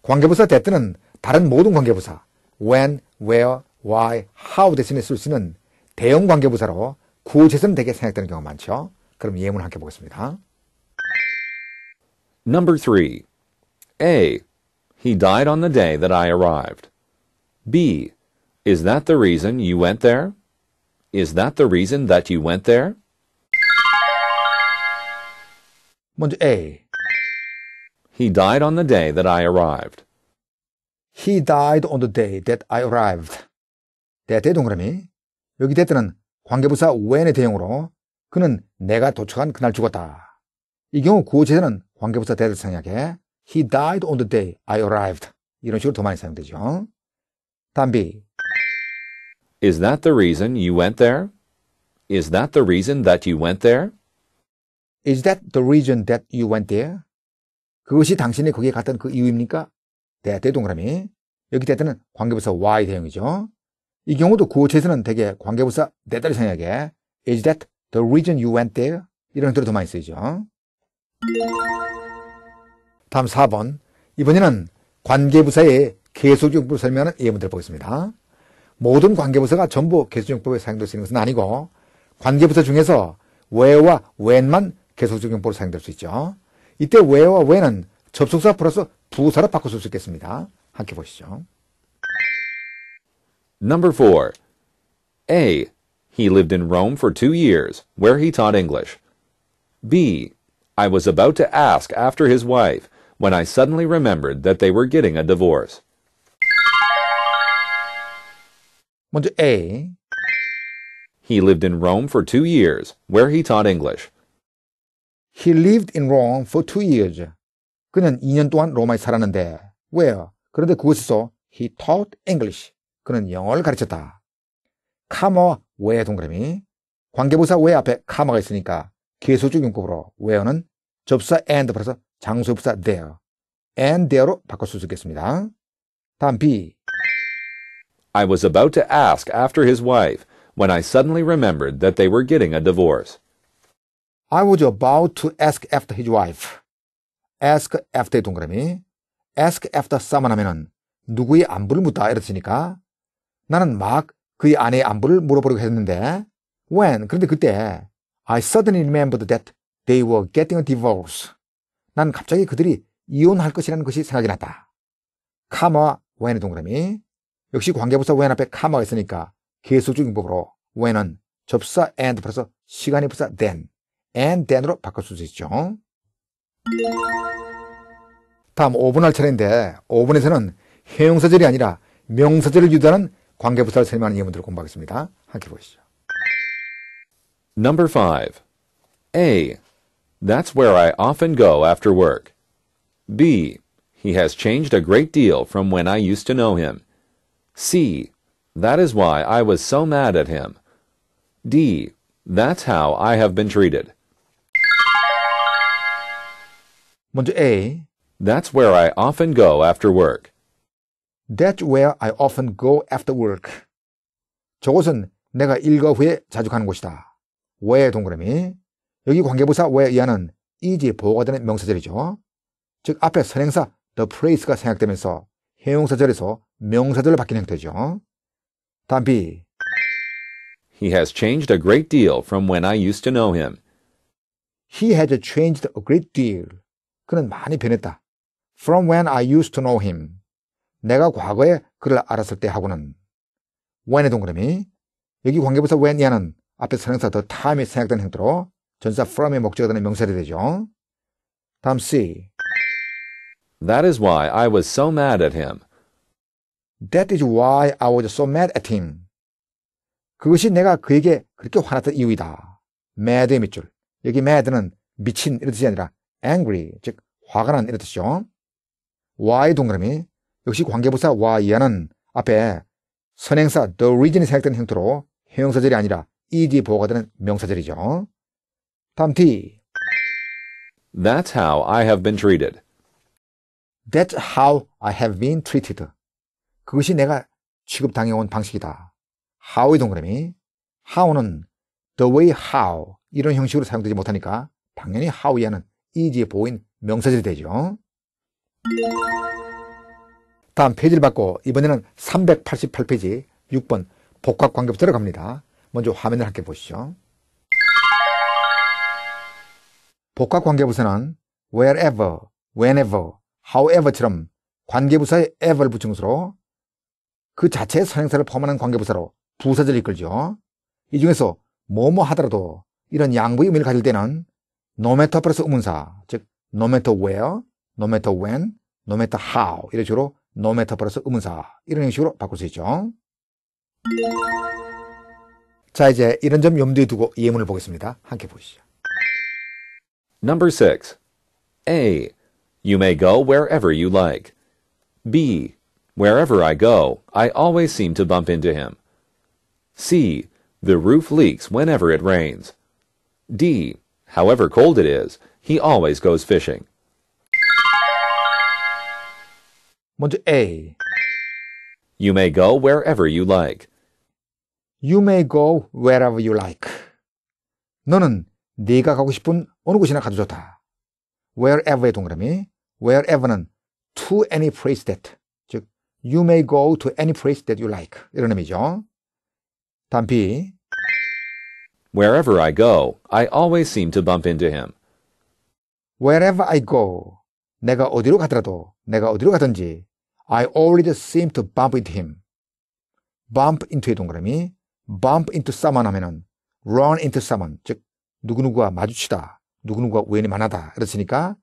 관계부사 that는 다른 모든 관계부사 when, where, why, how 대신에 쓸 수 있는 대형 관계부사로 구체성 되게 생각되는 경우가 많죠. 그럼 예문 을 함께 보겠습니다. Number 3. A. He died on the day that I arrived. B. Is that the reason you went there? Is that the reason that you went there? 먼저 A. He died on the day that I arrived. He died on the day that I arrived. 대대 동그라미. 여기 대때는 관계부사 when의 대용으로 그는 내가 도착한 그날 죽었다. 이 경우 구호체제는 관계부사 대대상약에 he died on the day I arrived 이런 식으로 더 많이 사용되죠. 담비. Is that the reason you went there? Is that the reason that you went there? Is that the reason that you went there? 그것이 당신이 거기에 갔던 그 이유입니까? 대, 대동그라미. 여기 대대는 관계부사 y 대형이죠. 이 경우도 구어체에서는 대개 관계부사 대대를생각해 Is that the reason you went there? 이런 형태로 더 많이 쓰이죠. 다음 4번. 이번에는 관계부사의 개수정법을 설명하는 예문들을 보겠습니다. 모든 관계부서가 전부 개수정법에 사용될 수 있는 것은 아니고 관계부서 중에서 왜와 w 만 개수정법으로 사용될 수 있죠. 이때 왜와 w h 은 접속사 플러스 부사로 바꿀수 있겠습니다. 함께 보시죠. Number 4. A. He lived in Rome for two years, where he taught English. B. I was about to ask after his wife when I suddenly remembered that they were getting a divorce. 먼저 A. He lived in Rome for two years, where he taught English. He lived in Rome for two years. 그는 2년 동안 로마에 살았는데, where? 그런데 그곳에서 he taught English. 그는 영어를 가르쳤다. 카마 where 동그라미. 관계부사 where 앞에 카마가 있으니까 계속적 용법으로 where는 접사 and 플러서 장소부사 there. and there로 바꿀 수 있겠습니다. 답비 I was about to ask after his wife when I suddenly remembered that they were getting a divorce. I was about to ask after his wife. ask after 동그라미. ask after someone 하면은 누구의 안부를 묻다 이랬으니까 나는 막 그의 아내의 안부를 물어보려고 했는데 when 그런데 그때 I suddenly remembered that they were getting a divorce. 난 갑자기 그들이 이혼할 것이라는 것이 생각이 났다. 카마 웬의 동그라미. 역시 관계부사 웬 앞에 카마가 있으니까 계속적인 법으로 웬은 접사 and 플러스 시간이 부사 then, and then으로 바꿀 수 있죠. 다음 5분할 차례인데 5분에서는 형용사절이 아니라 명사절을 유도하는 관계부사를 설명하는 예문들을 공부하겠습니다. 함께 보시죠. Number 5. A. That's where I often go after work. B. He has changed a great deal from when I used to know him. C. That is why I was so mad at him. D. That's how I have been treated. 먼저 A. That's where I often go after work. That's where I often go after work. 저곳은 내가 일과 후에 자주 가는 곳이다. where 동그라미. 여기 관계부사 where 이하는 이지 보호가 되는 명사절이죠. 즉 앞에 선행사 the place가 생략되면서 형용사절에서 명사절로 바뀐 형태죠. 다음 B. He has changed a great deal from when I used to know him. He has changed a great deal. 그는 많이 변했다. From when I used to know him. 내가 과거에 그를 알았을 때 하고는. when의 동그라미. 여기 관계부사 when 이하는 앞에 선행사 the time이 생략된 행태로 전사 from의 목적이 되는 명사를 되죠. 다음 C. That is why I was so mad at him. That is why I was so mad at him. 그것이 내가 그에게 그렇게 화났던 이유이다. mad의 밑줄. 여기 mad는 미친 이런 뜻이 아니라 angry, 즉 화가 난 이런 뜻이죠. why 동그라미. 역시 관계부사 why는 앞에 선행사 the reason이 생각되는 형태로 형용사절이 아니라 ed 보호가 되는 명사절이죠. 다음 D. That's how I have been treated. That's how I have been treated. 그것이 내가 취급당해온 방식이다. How의 동그라미. How는 the way how 이런 형식으로 사용되지 못하니까 당연히 how에는 이 이지에 보인 명사절이 되죠. 다음 페이지를 받고 이번에는 388페이지 6번 복합 관계부 들어갑니다. 먼저 화면을 함께 보시죠. 복합 관계부서는 wherever, whenever, however처럼 관계부사의 ever를 붙인 것으로 그 자체의 선행사를 포함하는 관계부사로 부사절 이끌죠. 이 중에서 뭐뭐 하더라도 이런 양부의 의미를 가질 때는 no matter 플러스 의문사, 즉 no matter where, no matter when, no matter how 이런 식으로 no matter 플러스 의문사 이런 형식으로 바꿀 수 있죠. 자 이제 이런 점 염두에 두고 예문을 보겠습니다. 함께 보시죠. Number 6. A. You may go wherever you like. B. Wherever I go, I always seem to bump into him. C. The roof leaks whenever it rains. D. However cold it is, he always goes fishing. 먼저 A. You may go wherever you like. You may go wherever you like. 너는 네가 가고 싶은 어느 곳이나 가도 좋다 wherever의 동그라미 wherever는 to any place that 즉 you may go to any place that you like 이런 의미죠. 다음 B Wherever I go, I always seem to bump into him. Wherever I go, 내가 어디로 가더라도, 내가 어디로 가든지, I always seem to bump into him. bump into의 동그라미, bump into someone 하면은 run into someone, 즉 누구누구와 마주치다, 누구누구가 우연이 많하다. 그랬으니까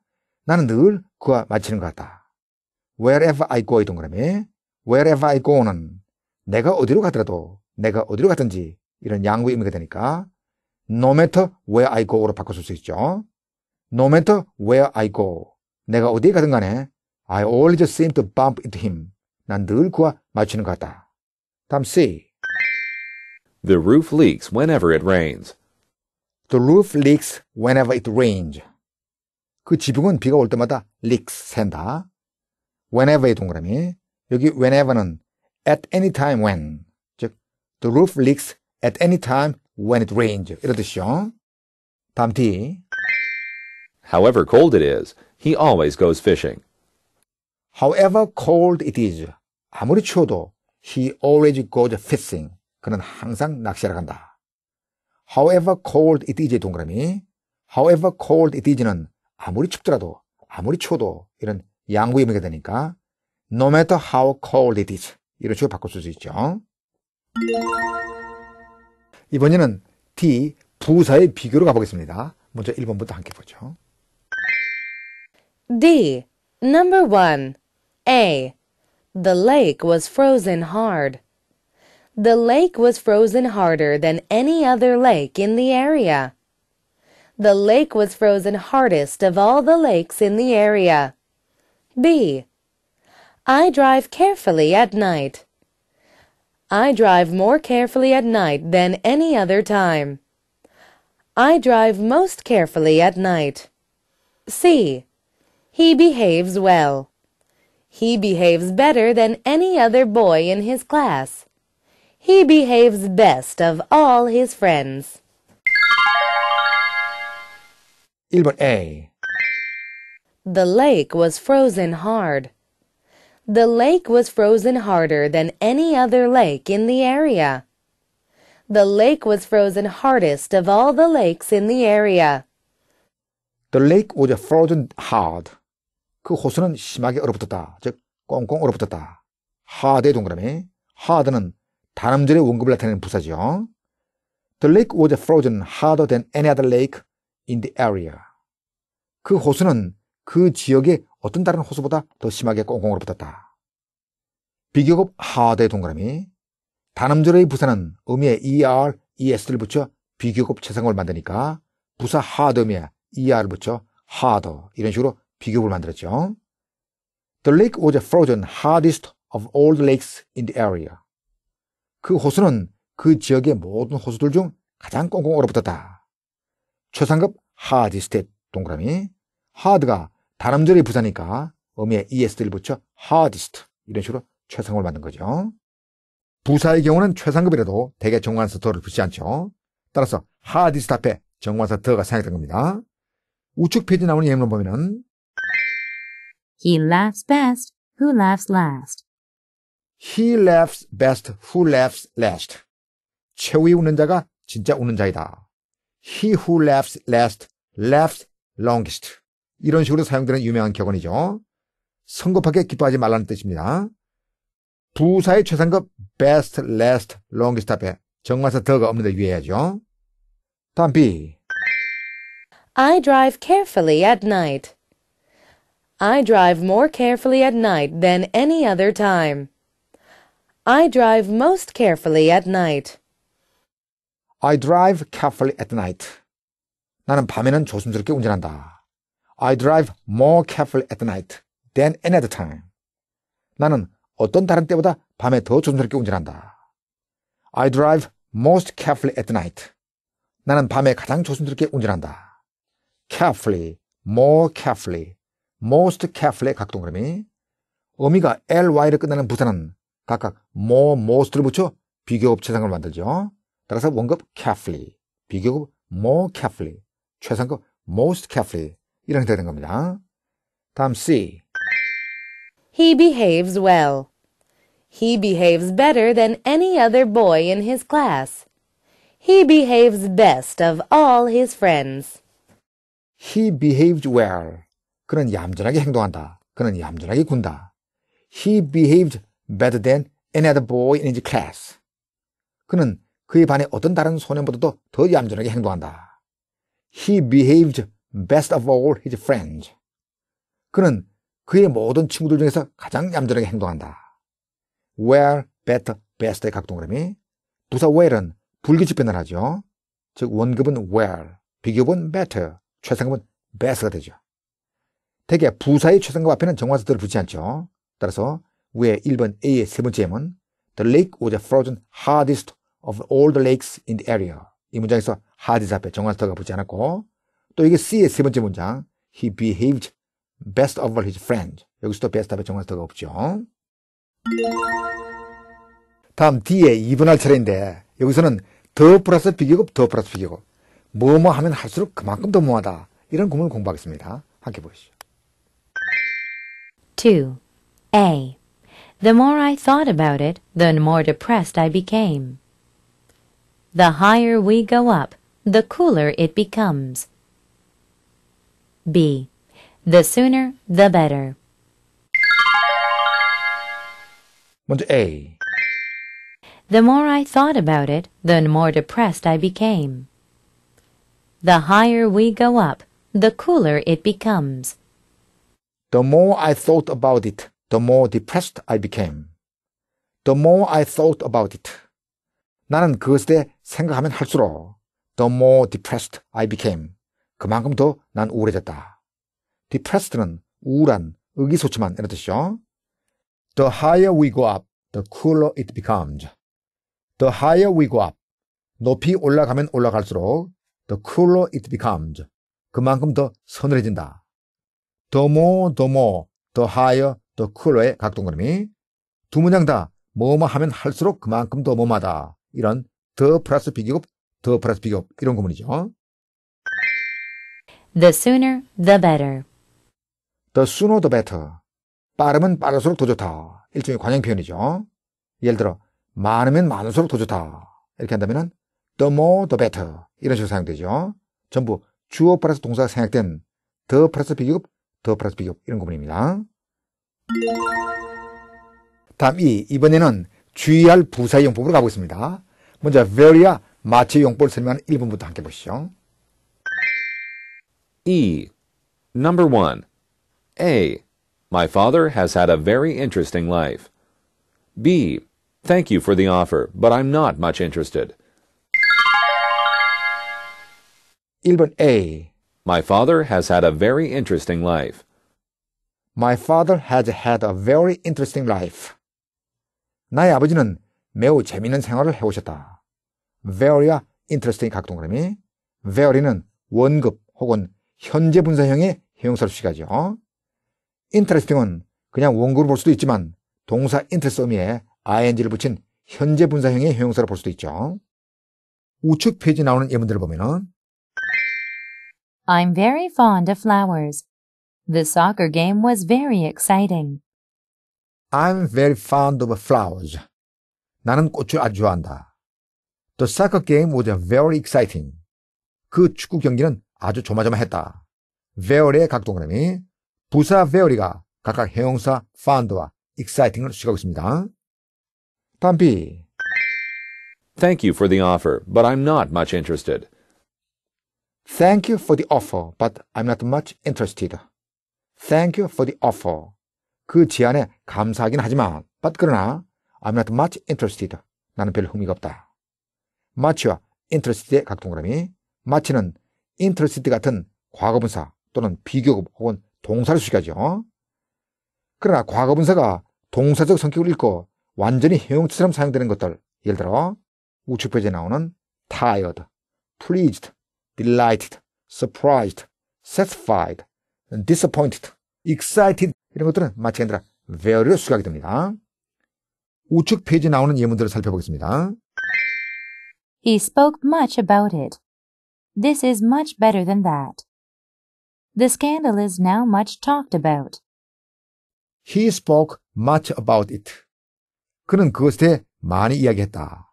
나는 늘 그와 마치는 것 같다. Wherever I go 이동그라미 Wherever I go는 내가 어디로 가더라도 내가 어디로 가든지 이런 양구 의미가 되니까 No matter where I go로 바꿔줄 수 있죠. No matter where I go 내가 어디에 가든 간에 I always seem to bump into him. 난늘 그와 마주치는 것 같다. 다음 C. The roof leaks whenever it rains. The roof leaks whenever it rains. 그 지붕은 비가 올 때마다 leaks 샌다. whenever의 동그라미. 여기 whenever는 at any time when. 즉, the roof leaks at any time when it rains. 이런 뜻이죠. 다음 D. However cold it is, he always goes fishing. However cold it is, 아무리 추워도 he always goes fishing. 그는 항상 낚시를 간다. however cold it is 동그라미 however cold it is는 아무리 춥더라도 아무리 추워도 이런 양구의 의미가 되니까 no matter how cold it is 이런 식으로 바꿀수 있죠. 이번에는 D 부사의 비교로 가보겠습니다. 먼저 1번부터 함께 보죠. D. Number 1. A. The lake was frozen hard. The lake was frozen harder than any other lake in the area. The lake was frozen hardest of all the lakes in the area. B. I drive carefully at night. I drive more carefully at night than any other time. I drive most carefully at night. C. He behaves well. He behaves better than any other boy in his class. He behaves best of all his friends. 1번 A. The lake was frozen hard. The lake was frozen harder than any other lake in the area. The lake was frozen hardest of all the lakes in the area. The lake was frozen hard. 그 호수는 심하게 얼어붙었다. 즉, 꽁꽁 얼어붙었다. hard의 동그라미. hard는 단음절의 원급을 나타내는 부사죠. The lake was frozen harder than any other lake in the area. 그 호수는 그 지역의 어떤 다른 호수보다 더 심하게 꽁꽁으로 붙었다. 비교급 하드의 동그라미. 단음절의 부사는 음에 er, es를 붙여 비교급 최상을 만드니까 부사 hard 음에 er를 붙여 hard 이런 식으로 비교급을 만들었죠. The lake was frozen hardest of all the lakes in the area. 그 호수는 그 지역의 모든 호수들 중 가장 꽁꽁 얼어붙었다. 최상급 하디 스텝 동그라미 하드가 다람쥐이 부사니까 어 음에 ES를 붙여 하디스트 이런 식으로 최상급을 만든 거죠. 부사의 경우는 최상급이라도 대개 정관사 더를 붙지 이 않죠. 따라서 하디스 d 앞에 정관사 더가 생용된 겁니다. 우측 페이지 나오는 예문을 보면은 He laughs best who laughs last He laughs best who laughs last. 최후의 우는 자가 진짜 우는 자이다. He who laughs last laughs longest. 이런 식으로 사용되는 유명한 격언이죠. 성급하게 기뻐하지 말라는 뜻입니다. 부사의 최상급 best, last, longest 앞에 정말사 더가 없는데 유의해야죠. 다음 B. I drive carefully at night. I drive more carefully at night than any other time. I drive most carefully at night. I drive carefully at night. 나는 밤에는 조심스럽게 운전한다. I drive more carefully at night than any other time. 나는 어떤 다른 때보다 밤에 더 조심스럽게 운전한다. I drive most carefully at night. 나는 밤에 가장 조심스럽게 운전한다. carefully, more carefully, most carefully의 각동그림이 의미가 ly를 끝나는 부사는 각각 more, most를 붙여 비교급 최상급을 만들죠. 따라서 원급 carefully, 비교급 more carefully, 최상급 most carefully 이렇게 되는 겁니다. 다음 C. He behaves well. He behaves better than any other boy in his class. He behaves best of all his friends. He behaved well. 그는 얌전하게 행동한다. 그는 얌전하게 군다. He behaved better than any other boy in his class. 그는 그의 반해 어떤 다른 소년보다도 더 얌전하게 행동한다. He behaved best of all his friends. 그는 그의 모든 친구들 중에서 가장 얌전하게 행동한다. Where, better, best의 각동그램이 부사 where는 불규칙 변화를 하죠. 즉 원급은 where, 비교급은 better, 최상급은 best가 되죠. 대개 부사의 최상급 앞에는 정화수들을 붙이지 않죠. 따라서 왜 1번 A의 세 번째 문은 The lake was frozen hardest of all the lakes in the area. 이 문장에서 hardest 앞에 정관사가 붙지 않았고 또 이게 C의 세 번째 문장 He behaved best of all his friends. 여기서도 best 앞에 정관사가 없죠. 다음 D에 2분할 차례인데 여기서는 더 플러스 비교급 더 플러스 비교급 뭐 뭐 하면 할수록 그만큼 더 뭐하다 이런 구문을 공부하겠습니다. 함께 보시죠. 2. A The more I thought about it, the more depressed I became. The higher we go up, the cooler it becomes. B. The sooner, the better. Mund A. The more I thought about it, the more depressed I became. The higher we go up, the cooler it becomes. The more I thought about it, the more depressed I became. The more I thought about it. 나는 그것에 대해 생각하면 할수록 the more depressed I became. 그만큼 더 난 우울해졌다. depressed는 우울한, 의기소침한 이런 뜻이죠. The higher we go up, the cooler it becomes. The higher we go up, 높이 올라가면 올라갈수록 the cooler it becomes. 그만큼 더 서늘해진다. The more, the more, the higher, 더 쿨러의 각 동그라미. 두 문장 다 뭐 뭐 하면 할수록 그만큼 더 뭐마다. 이런 더 플러스 비교급, 더 플러스 비교급 이런 구문이죠. The sooner, the better. The sooner, the better. 빠르면 빠를수록 더 좋다. 일종의 관용 표현이죠. 예를 들어 많으면 많을수록 더 좋다. 이렇게 한다면 the more, the better 이런 식으로 사용되죠. 전부 주어 플러스 동사가 생략된 더 플러스 비교급, 더 플러스 비교급 이런 구문입니다. 다음 이 이번에는 주의할 부사용법으로 가보겠습니다. 먼저 very와 마치 용법을 설명하는 1번부터 함께 보시죠. E. Number 1. A. My father has had a very interesting life. B. Thank you for the offer, but I'm not much interested. 1번 A. My father has had a very interesting life. My father has had a very interesting life. 나의 아버지는 매우 재미있는 생활을 해오셨다. Very와 interesting 각동그라미. Very는 원급 혹은 현재 분사형의 형용사로 시가죠. Interesting은 그냥 원급을 볼 수도 있지만 동사 interest 의미에 ing를 붙인 현재 분사형의 형용사로 볼 수도 있죠. 우측 페이지 나오는 예문들을 보면은 I'm very fond of flowers. The soccer game was very exciting. I'm very fond of flowers. 나는 꽃을 아주 좋아한다. The soccer game was very exciting. 그 축구 경기는 아주 조마조마했다. very의 각 동그라미, 부사 very가 각각 형용사 fond와 exciting을 수식하고 있습니다. 다음 B. Thank you for the offer, but I'm not much interested. Thank you for the offer, but I'm not much interested. Thank you for the offer. 그 제안에 감사하긴 하지만, but 그러나, I'm not much interested. 나는 별 흥미가 없다. much와 interested의 각동그라미, much는 interested 같은 과거분사 또는 비교급 혹은 동사를 수식하죠. 그러나 과거분사가 동사적 성격을 잃고 완전히 형용처럼 사용되는 것들, 예를 들어 우측 페이지에 나오는 tired, pleased, delighted, surprised, satisfied, disappointed, excited 이런 것들은 마치 아니라 very로 수각이 됩니다. 우측 페이지 나오는 예문들을 살펴보겠습니다. He spoke much about it. This is much better than that. The scandal is now much talked about. He spoke much about it. 그는 그것에 대해 많이 이야기했다.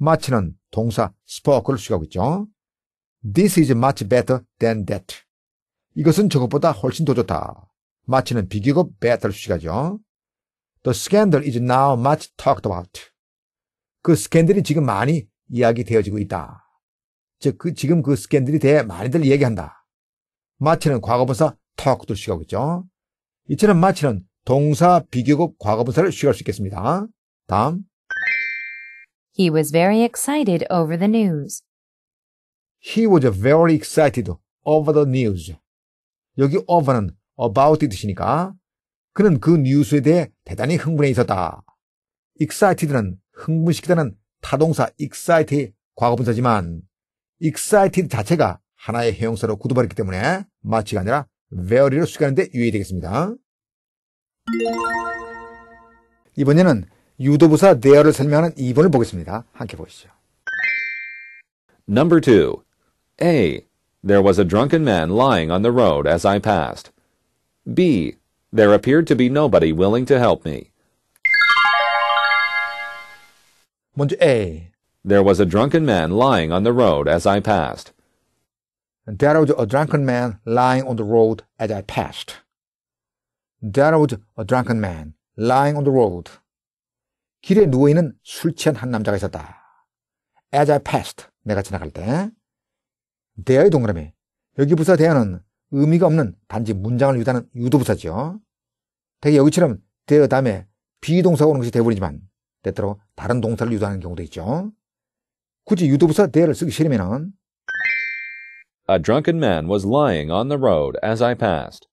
much는 동사 spoke를 수식하고 있죠. This is much better than that. 이것은 저것보다 훨씬 더 좋다. 마치는 비교급 배틀 수식어죠. The scandal is now much talked about. 그 스캔들이 지금 많이 이야기되어지고 있다. 즉, 그, 지금 그 스캔들이 대해 많이들 얘기한다. 마치는 과거분사 talk도 수식하고 있죠. 이처럼 마치는 동사 비교급 과거분사를 수식할 수 있겠습니다. 다음. He was very excited over the news. He was very excited over the news. 여기 over는 about의 뜻이니까 그는 그 뉴스에 대해 대단히 흥분해 있었다. excited는 흥분시키다는 타동사 excite의 과거분사지만 excited 자체가 하나의 형용사로 굳어버렸기 때문에 마치가 아니라 very를 수식하는데 유의 되겠습니다. 이번에는 유도부사 there를 설명하는 2번을 보겠습니다. 함께 보시죠. Number 2. A. There was a drunken man lying on the road as I passed. B. There appeared to be nobody willing to help me. 먼저 A. There was a drunken man lying on the road as I passed. There was a drunken man lying on the road as I passed. There was a drunken man lying on the road. 길에 누워있는 술 취한 한 남자가 있었다. As I passed, 내가 지나갈 때. 대하의 동그라미. 여기 부사 대하는 의미가 없는 단지 문장을 유도하는 유도부사죠. 대개 여기처럼 대어 다음에 비동사가 오는 것이 대부분이지만 때때로 다른 동사를 유도하는 경우도 있죠. 굳이 유도부사 대어를 쓰기 싫으면 A drunken man was lying on the road as I passed.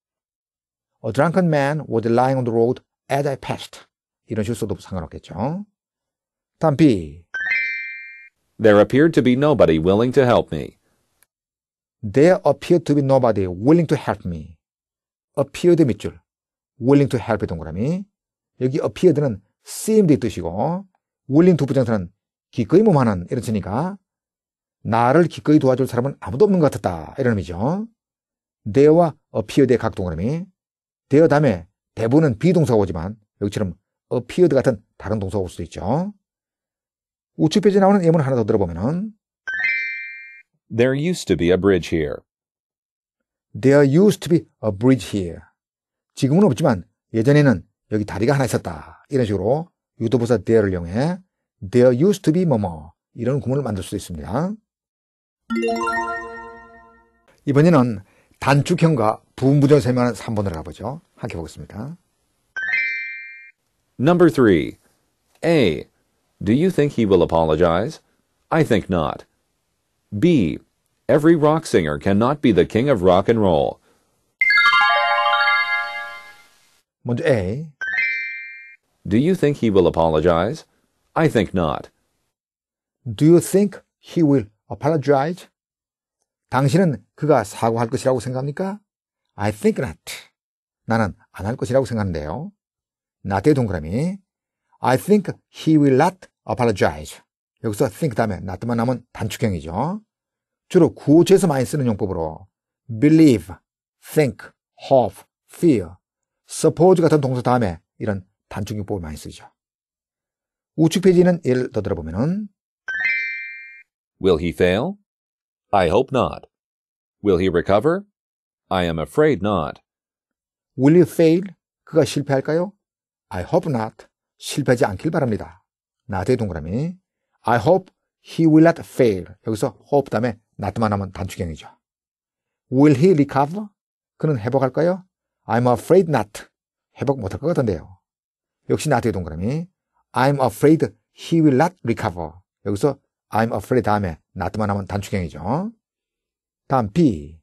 A drunken man was lying on the road as I passed. 이런 식으로 써도 상관없겠죠. 다음 B. There appeared to be nobody willing to help me. There appeared to be nobody willing to help me. appeared 밑줄. willing to help 동그라미. 여기 appeared는 s e e m e d 뜻이고 willing to 부정사는 기꺼이 몸하는 이런 뜻이니까 나를 기꺼이 도와줄 사람은 아무도 없는 것 같았다. 이런 의미죠. there와 appeared의 각 동그라미. there 다음에 대부분은 비동사가 오지만 여기처럼 appeared 같은 다른 동사가 올 수도 있죠. 우측 페이지 에 나오는 예문 하나 더 들어보면은 There used to be a bridge here. There used to be a bridge here. 지금은 없지만 예전에는 여기 다리가 하나 있었다. 이런 식으로 유도부사 there를 이용해 there used to be 뭐뭐 이런 구문을 만들 수 있습니다. 이번에는 단축형과 부분부정 설명하는 3번을 삼 번을 함께 보겠습니다. Number 3. A. Do you think he will apologize? I think not. B. Every rock singer cannot be the king of rock and roll. 먼저 A. Do you think he will apologize? I think not. Do you think he will apologize? 당신은 그가 사과할 것이라고 생각합니까? I think not. 나는 안 할 것이라고 생각하는데요. 나대 동그라미. I think he will not apologize. 여기서 think 다음에 n o t 만 하면 단축형이죠. 주로 구호체에서 많이 쓰는 용법으로 believe, think, hope, fear, suppose 같은 동사 다음에 이런 단축용법을 많이 쓰죠. 우측 페이지는 예를 더 들어보면은 Will he fail? I hope not. Will he recover? I am afraid not. Will he fail? 그가 실패할까요? I hope not. 실패하지 않길 바랍니다. 나대 동그라미. I hope he will not fail. 여기서 hope 다음에 not만 하면 단축형이죠. Will he recover? 그는 회복할까요? I'm afraid not. 회복 못할 것 같은데요. 역시 not의 동그라미. I'm afraid he will not recover. 여기서 I'm afraid 다음에 not만 하면 단축형이죠. 다음 B.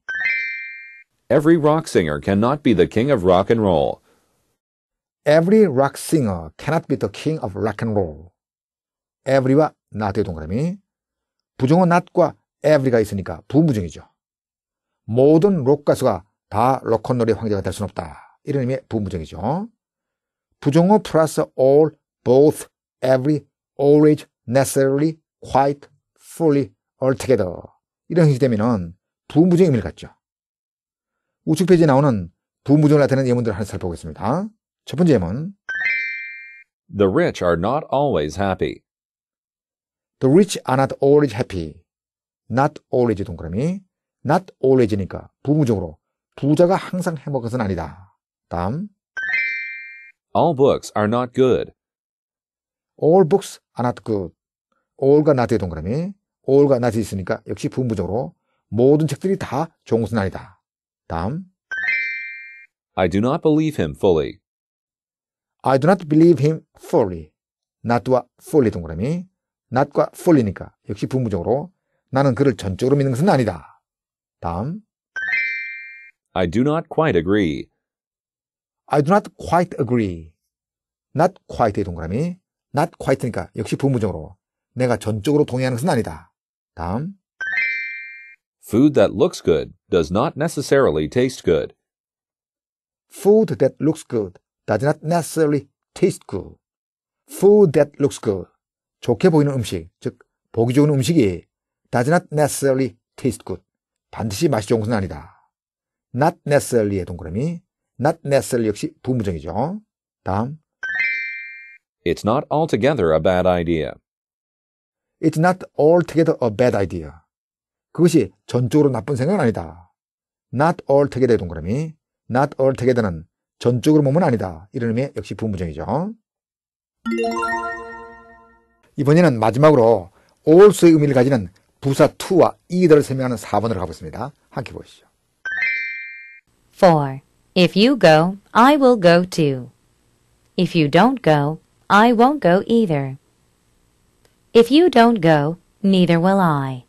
Every rock singer cannot be the king of rock and roll. Every rock singer cannot be the king of rock and roll. every와 not의 동그라미. 부정은 not과 every가 있으니까 부부정이죠 모든 록 가수가 다록컨놀의 황제가 될 수는 없다. 이런 의미의 부부정이죠 부정어 플러스 all, both, every, always, necessarily, quite, fully, altogether. 이런 형식이 되면은 부정의 의미를 갖죠. 우측 페이지에 나오는 부부정을 나타내는 예문들을 하나 살펴보겠습니다. 첫 번째 예문. The rich are not always happy. The rich are not always happy. Not always 동그라미. Not always니까 부무적으로 부자가 항상 행복한 것은 아니다. 다음. All books are not good. All books are not good. a l l 가 not의 동그라미. a l l 가 n o t 있으니까 역시 부부적으로 모든 책들이 다 좋은 것은 아니다. 다음. I do not believe him fully. I do not believe him fully. not와 fully 동그라미. 낫과 풀리니까 역시 부무적으로 나는 그를 전적으로 믿는 것은 아니다. 다음 I do not quite agree. I do not quite agree. not quite의 동그라미 not quite니까 역시 부무적으로 내가 전적으로 동의하는 것은 아니다. 다음 Food that looks good does not necessarily taste good. Food that looks good does not necessarily taste good. Food that looks good 좋게 보이는 음식, 즉 보기 좋은 음식이 does not necessarily taste good. 반드시 맛이 좋은 것은 아니다. not necessarily의 동그라미, not necessarily 역시 부무정이죠. 다음. It's not altogether a bad idea. It's not altogether a bad idea. 그것이 전적으로 나쁜 생각은 아니다. not altogether의 동그라미, not altogether는 전적으로 몸은 아니다. 이런 의미의 역시 부무정이죠. 이번에는 마지막으로 a l 올수의 의미를 가지는 부사 to와 이들을 설명하는 4번으로 가보겠습니다. 함께 보시죠. 4. If you go, I will go too. If you don't go, I won't go either. If you don't go, neither will I.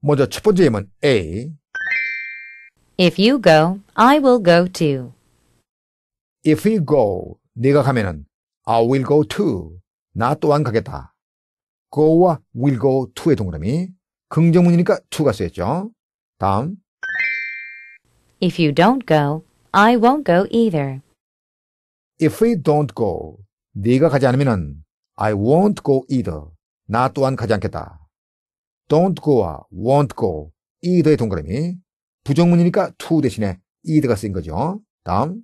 먼저 첫 번째 예문 A. If you go, I will go too. If you go, 네가 가면은 I will go to. 나 또한 가겠다. go와 will go to의 동그라미. 긍정문이니까 to가 쓰였죠. 다음. If you don't go, I won't go either. If we don't go, 네가 가지 않으면 I won't go either. 나 또한 가지 않겠다. don't go와 won't go, either의 동그라미. 부정문이니까 to 대신에 either가 쓰인 거죠. 다음.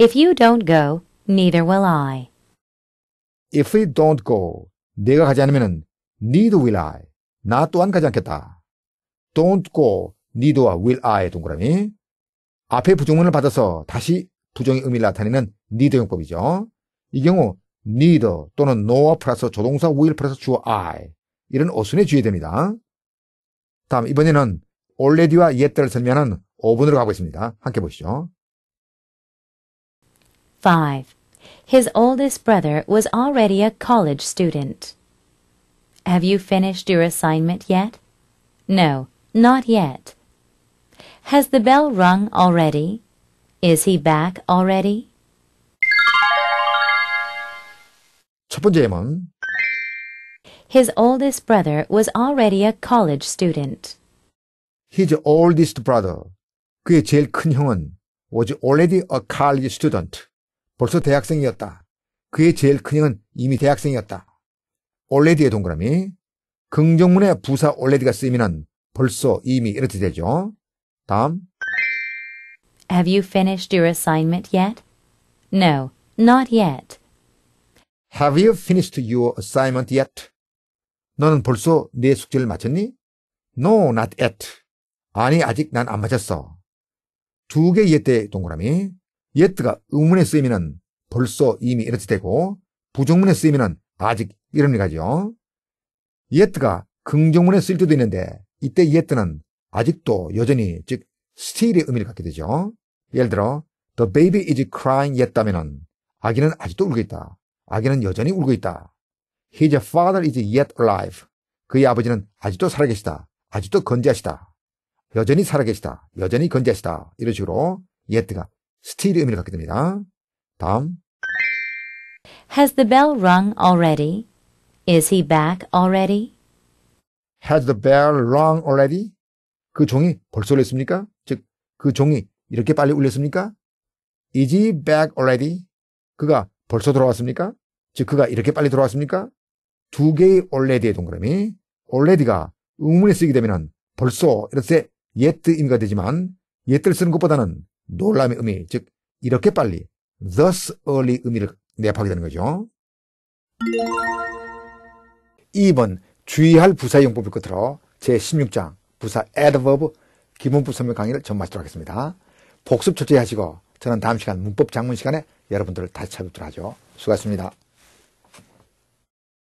If you don't go, Neither will I. If we don't go, 내가 가지 않으면 neither will I. 나 또한 가지 않겠다. don't go, n e i t h e r will I 동그라미. 앞에 부정문을 받아서 다시 부정의 의미를 나타내는 n e e d 용법이죠. 이 경우 n e e d 또는 no와 플러스 조동사 will 플러스 주어 I 이런 어순에 주의됩니다. 다음 이번에는 already와 yet를 설명하는 5분으로 가고 있습니다. 함께 보시죠. 5. His oldest brother was already a college student. Have you finished your assignment yet? No, not yet. Has the bell rung already? Is he back already? 첫 번째 예문. His oldest brother was already a college student. His oldest brother, 그의 제일 큰 형은 was already a college student. 벌써 대학생이었다. 그의 제일 큰 형은 이미 대학생이었다. 올레디의 동그라미. 긍정문에 부사 올레디가 쓰이면 벌써 이미 이렇게 되죠. 다음. Have you finished your assignment yet? No, not yet. Have you finished your assignment yet? 너는 벌써 내 숙제를 마쳤니? No, not yet. 아니, 아직 난 안 마쳤어. 두 개의 예때 동그라미. yet가 의문의쓰임이는 벌써 이미 이렇게 되고 부정문의쓰임이는 아직 이런 가죠. yet가 긍정문에 쓸 때도 있는데 이때 yet는 아직도 여전히 즉 still의 의미를 갖게 되죠. 예를 들어 the baby is crying yet 다면은 아기는 아직도 울고 있다. 아기는 여전히 울고 있다. His father is yet alive. 그의 아버지는 아직도 살아계시다. 아직도 건재하시다. 여전히 살아계시다. 여전히 건재하시다. 이런 식으로 yet가 still의 의미를 갖게 됩니다. 다음. Has the bell rung already? Is he back already? Has the bell rung already? 그 종이 벌써 울렸습니까? 즉, 그 종이 이렇게 빨리 울렸습니까? Is he back already? 그가 벌써 돌아왔습니까? 즉, 그가 이렇게 빨리 돌아왔습니까? 두 개의 already의 동그라미. already가 의문에 쓰이게 되면 벌써, 이렇게 yet 의미가 되지만, yet를 쓰는 것보다는 놀람의 의미, 즉 이렇게 빨리 thus early 의미를 내포하게 되는 거죠. 2번 주의할 부사용법을 끝으로 제16장 부사 adverb 기본법 설명 강의를 전마치도록 하겠습니다. 복습 철저히 하시고 저는 다음 시간 문법 장문 시간에 여러분들을 다시 찾아뵙도록 하죠. 수고하셨습니다.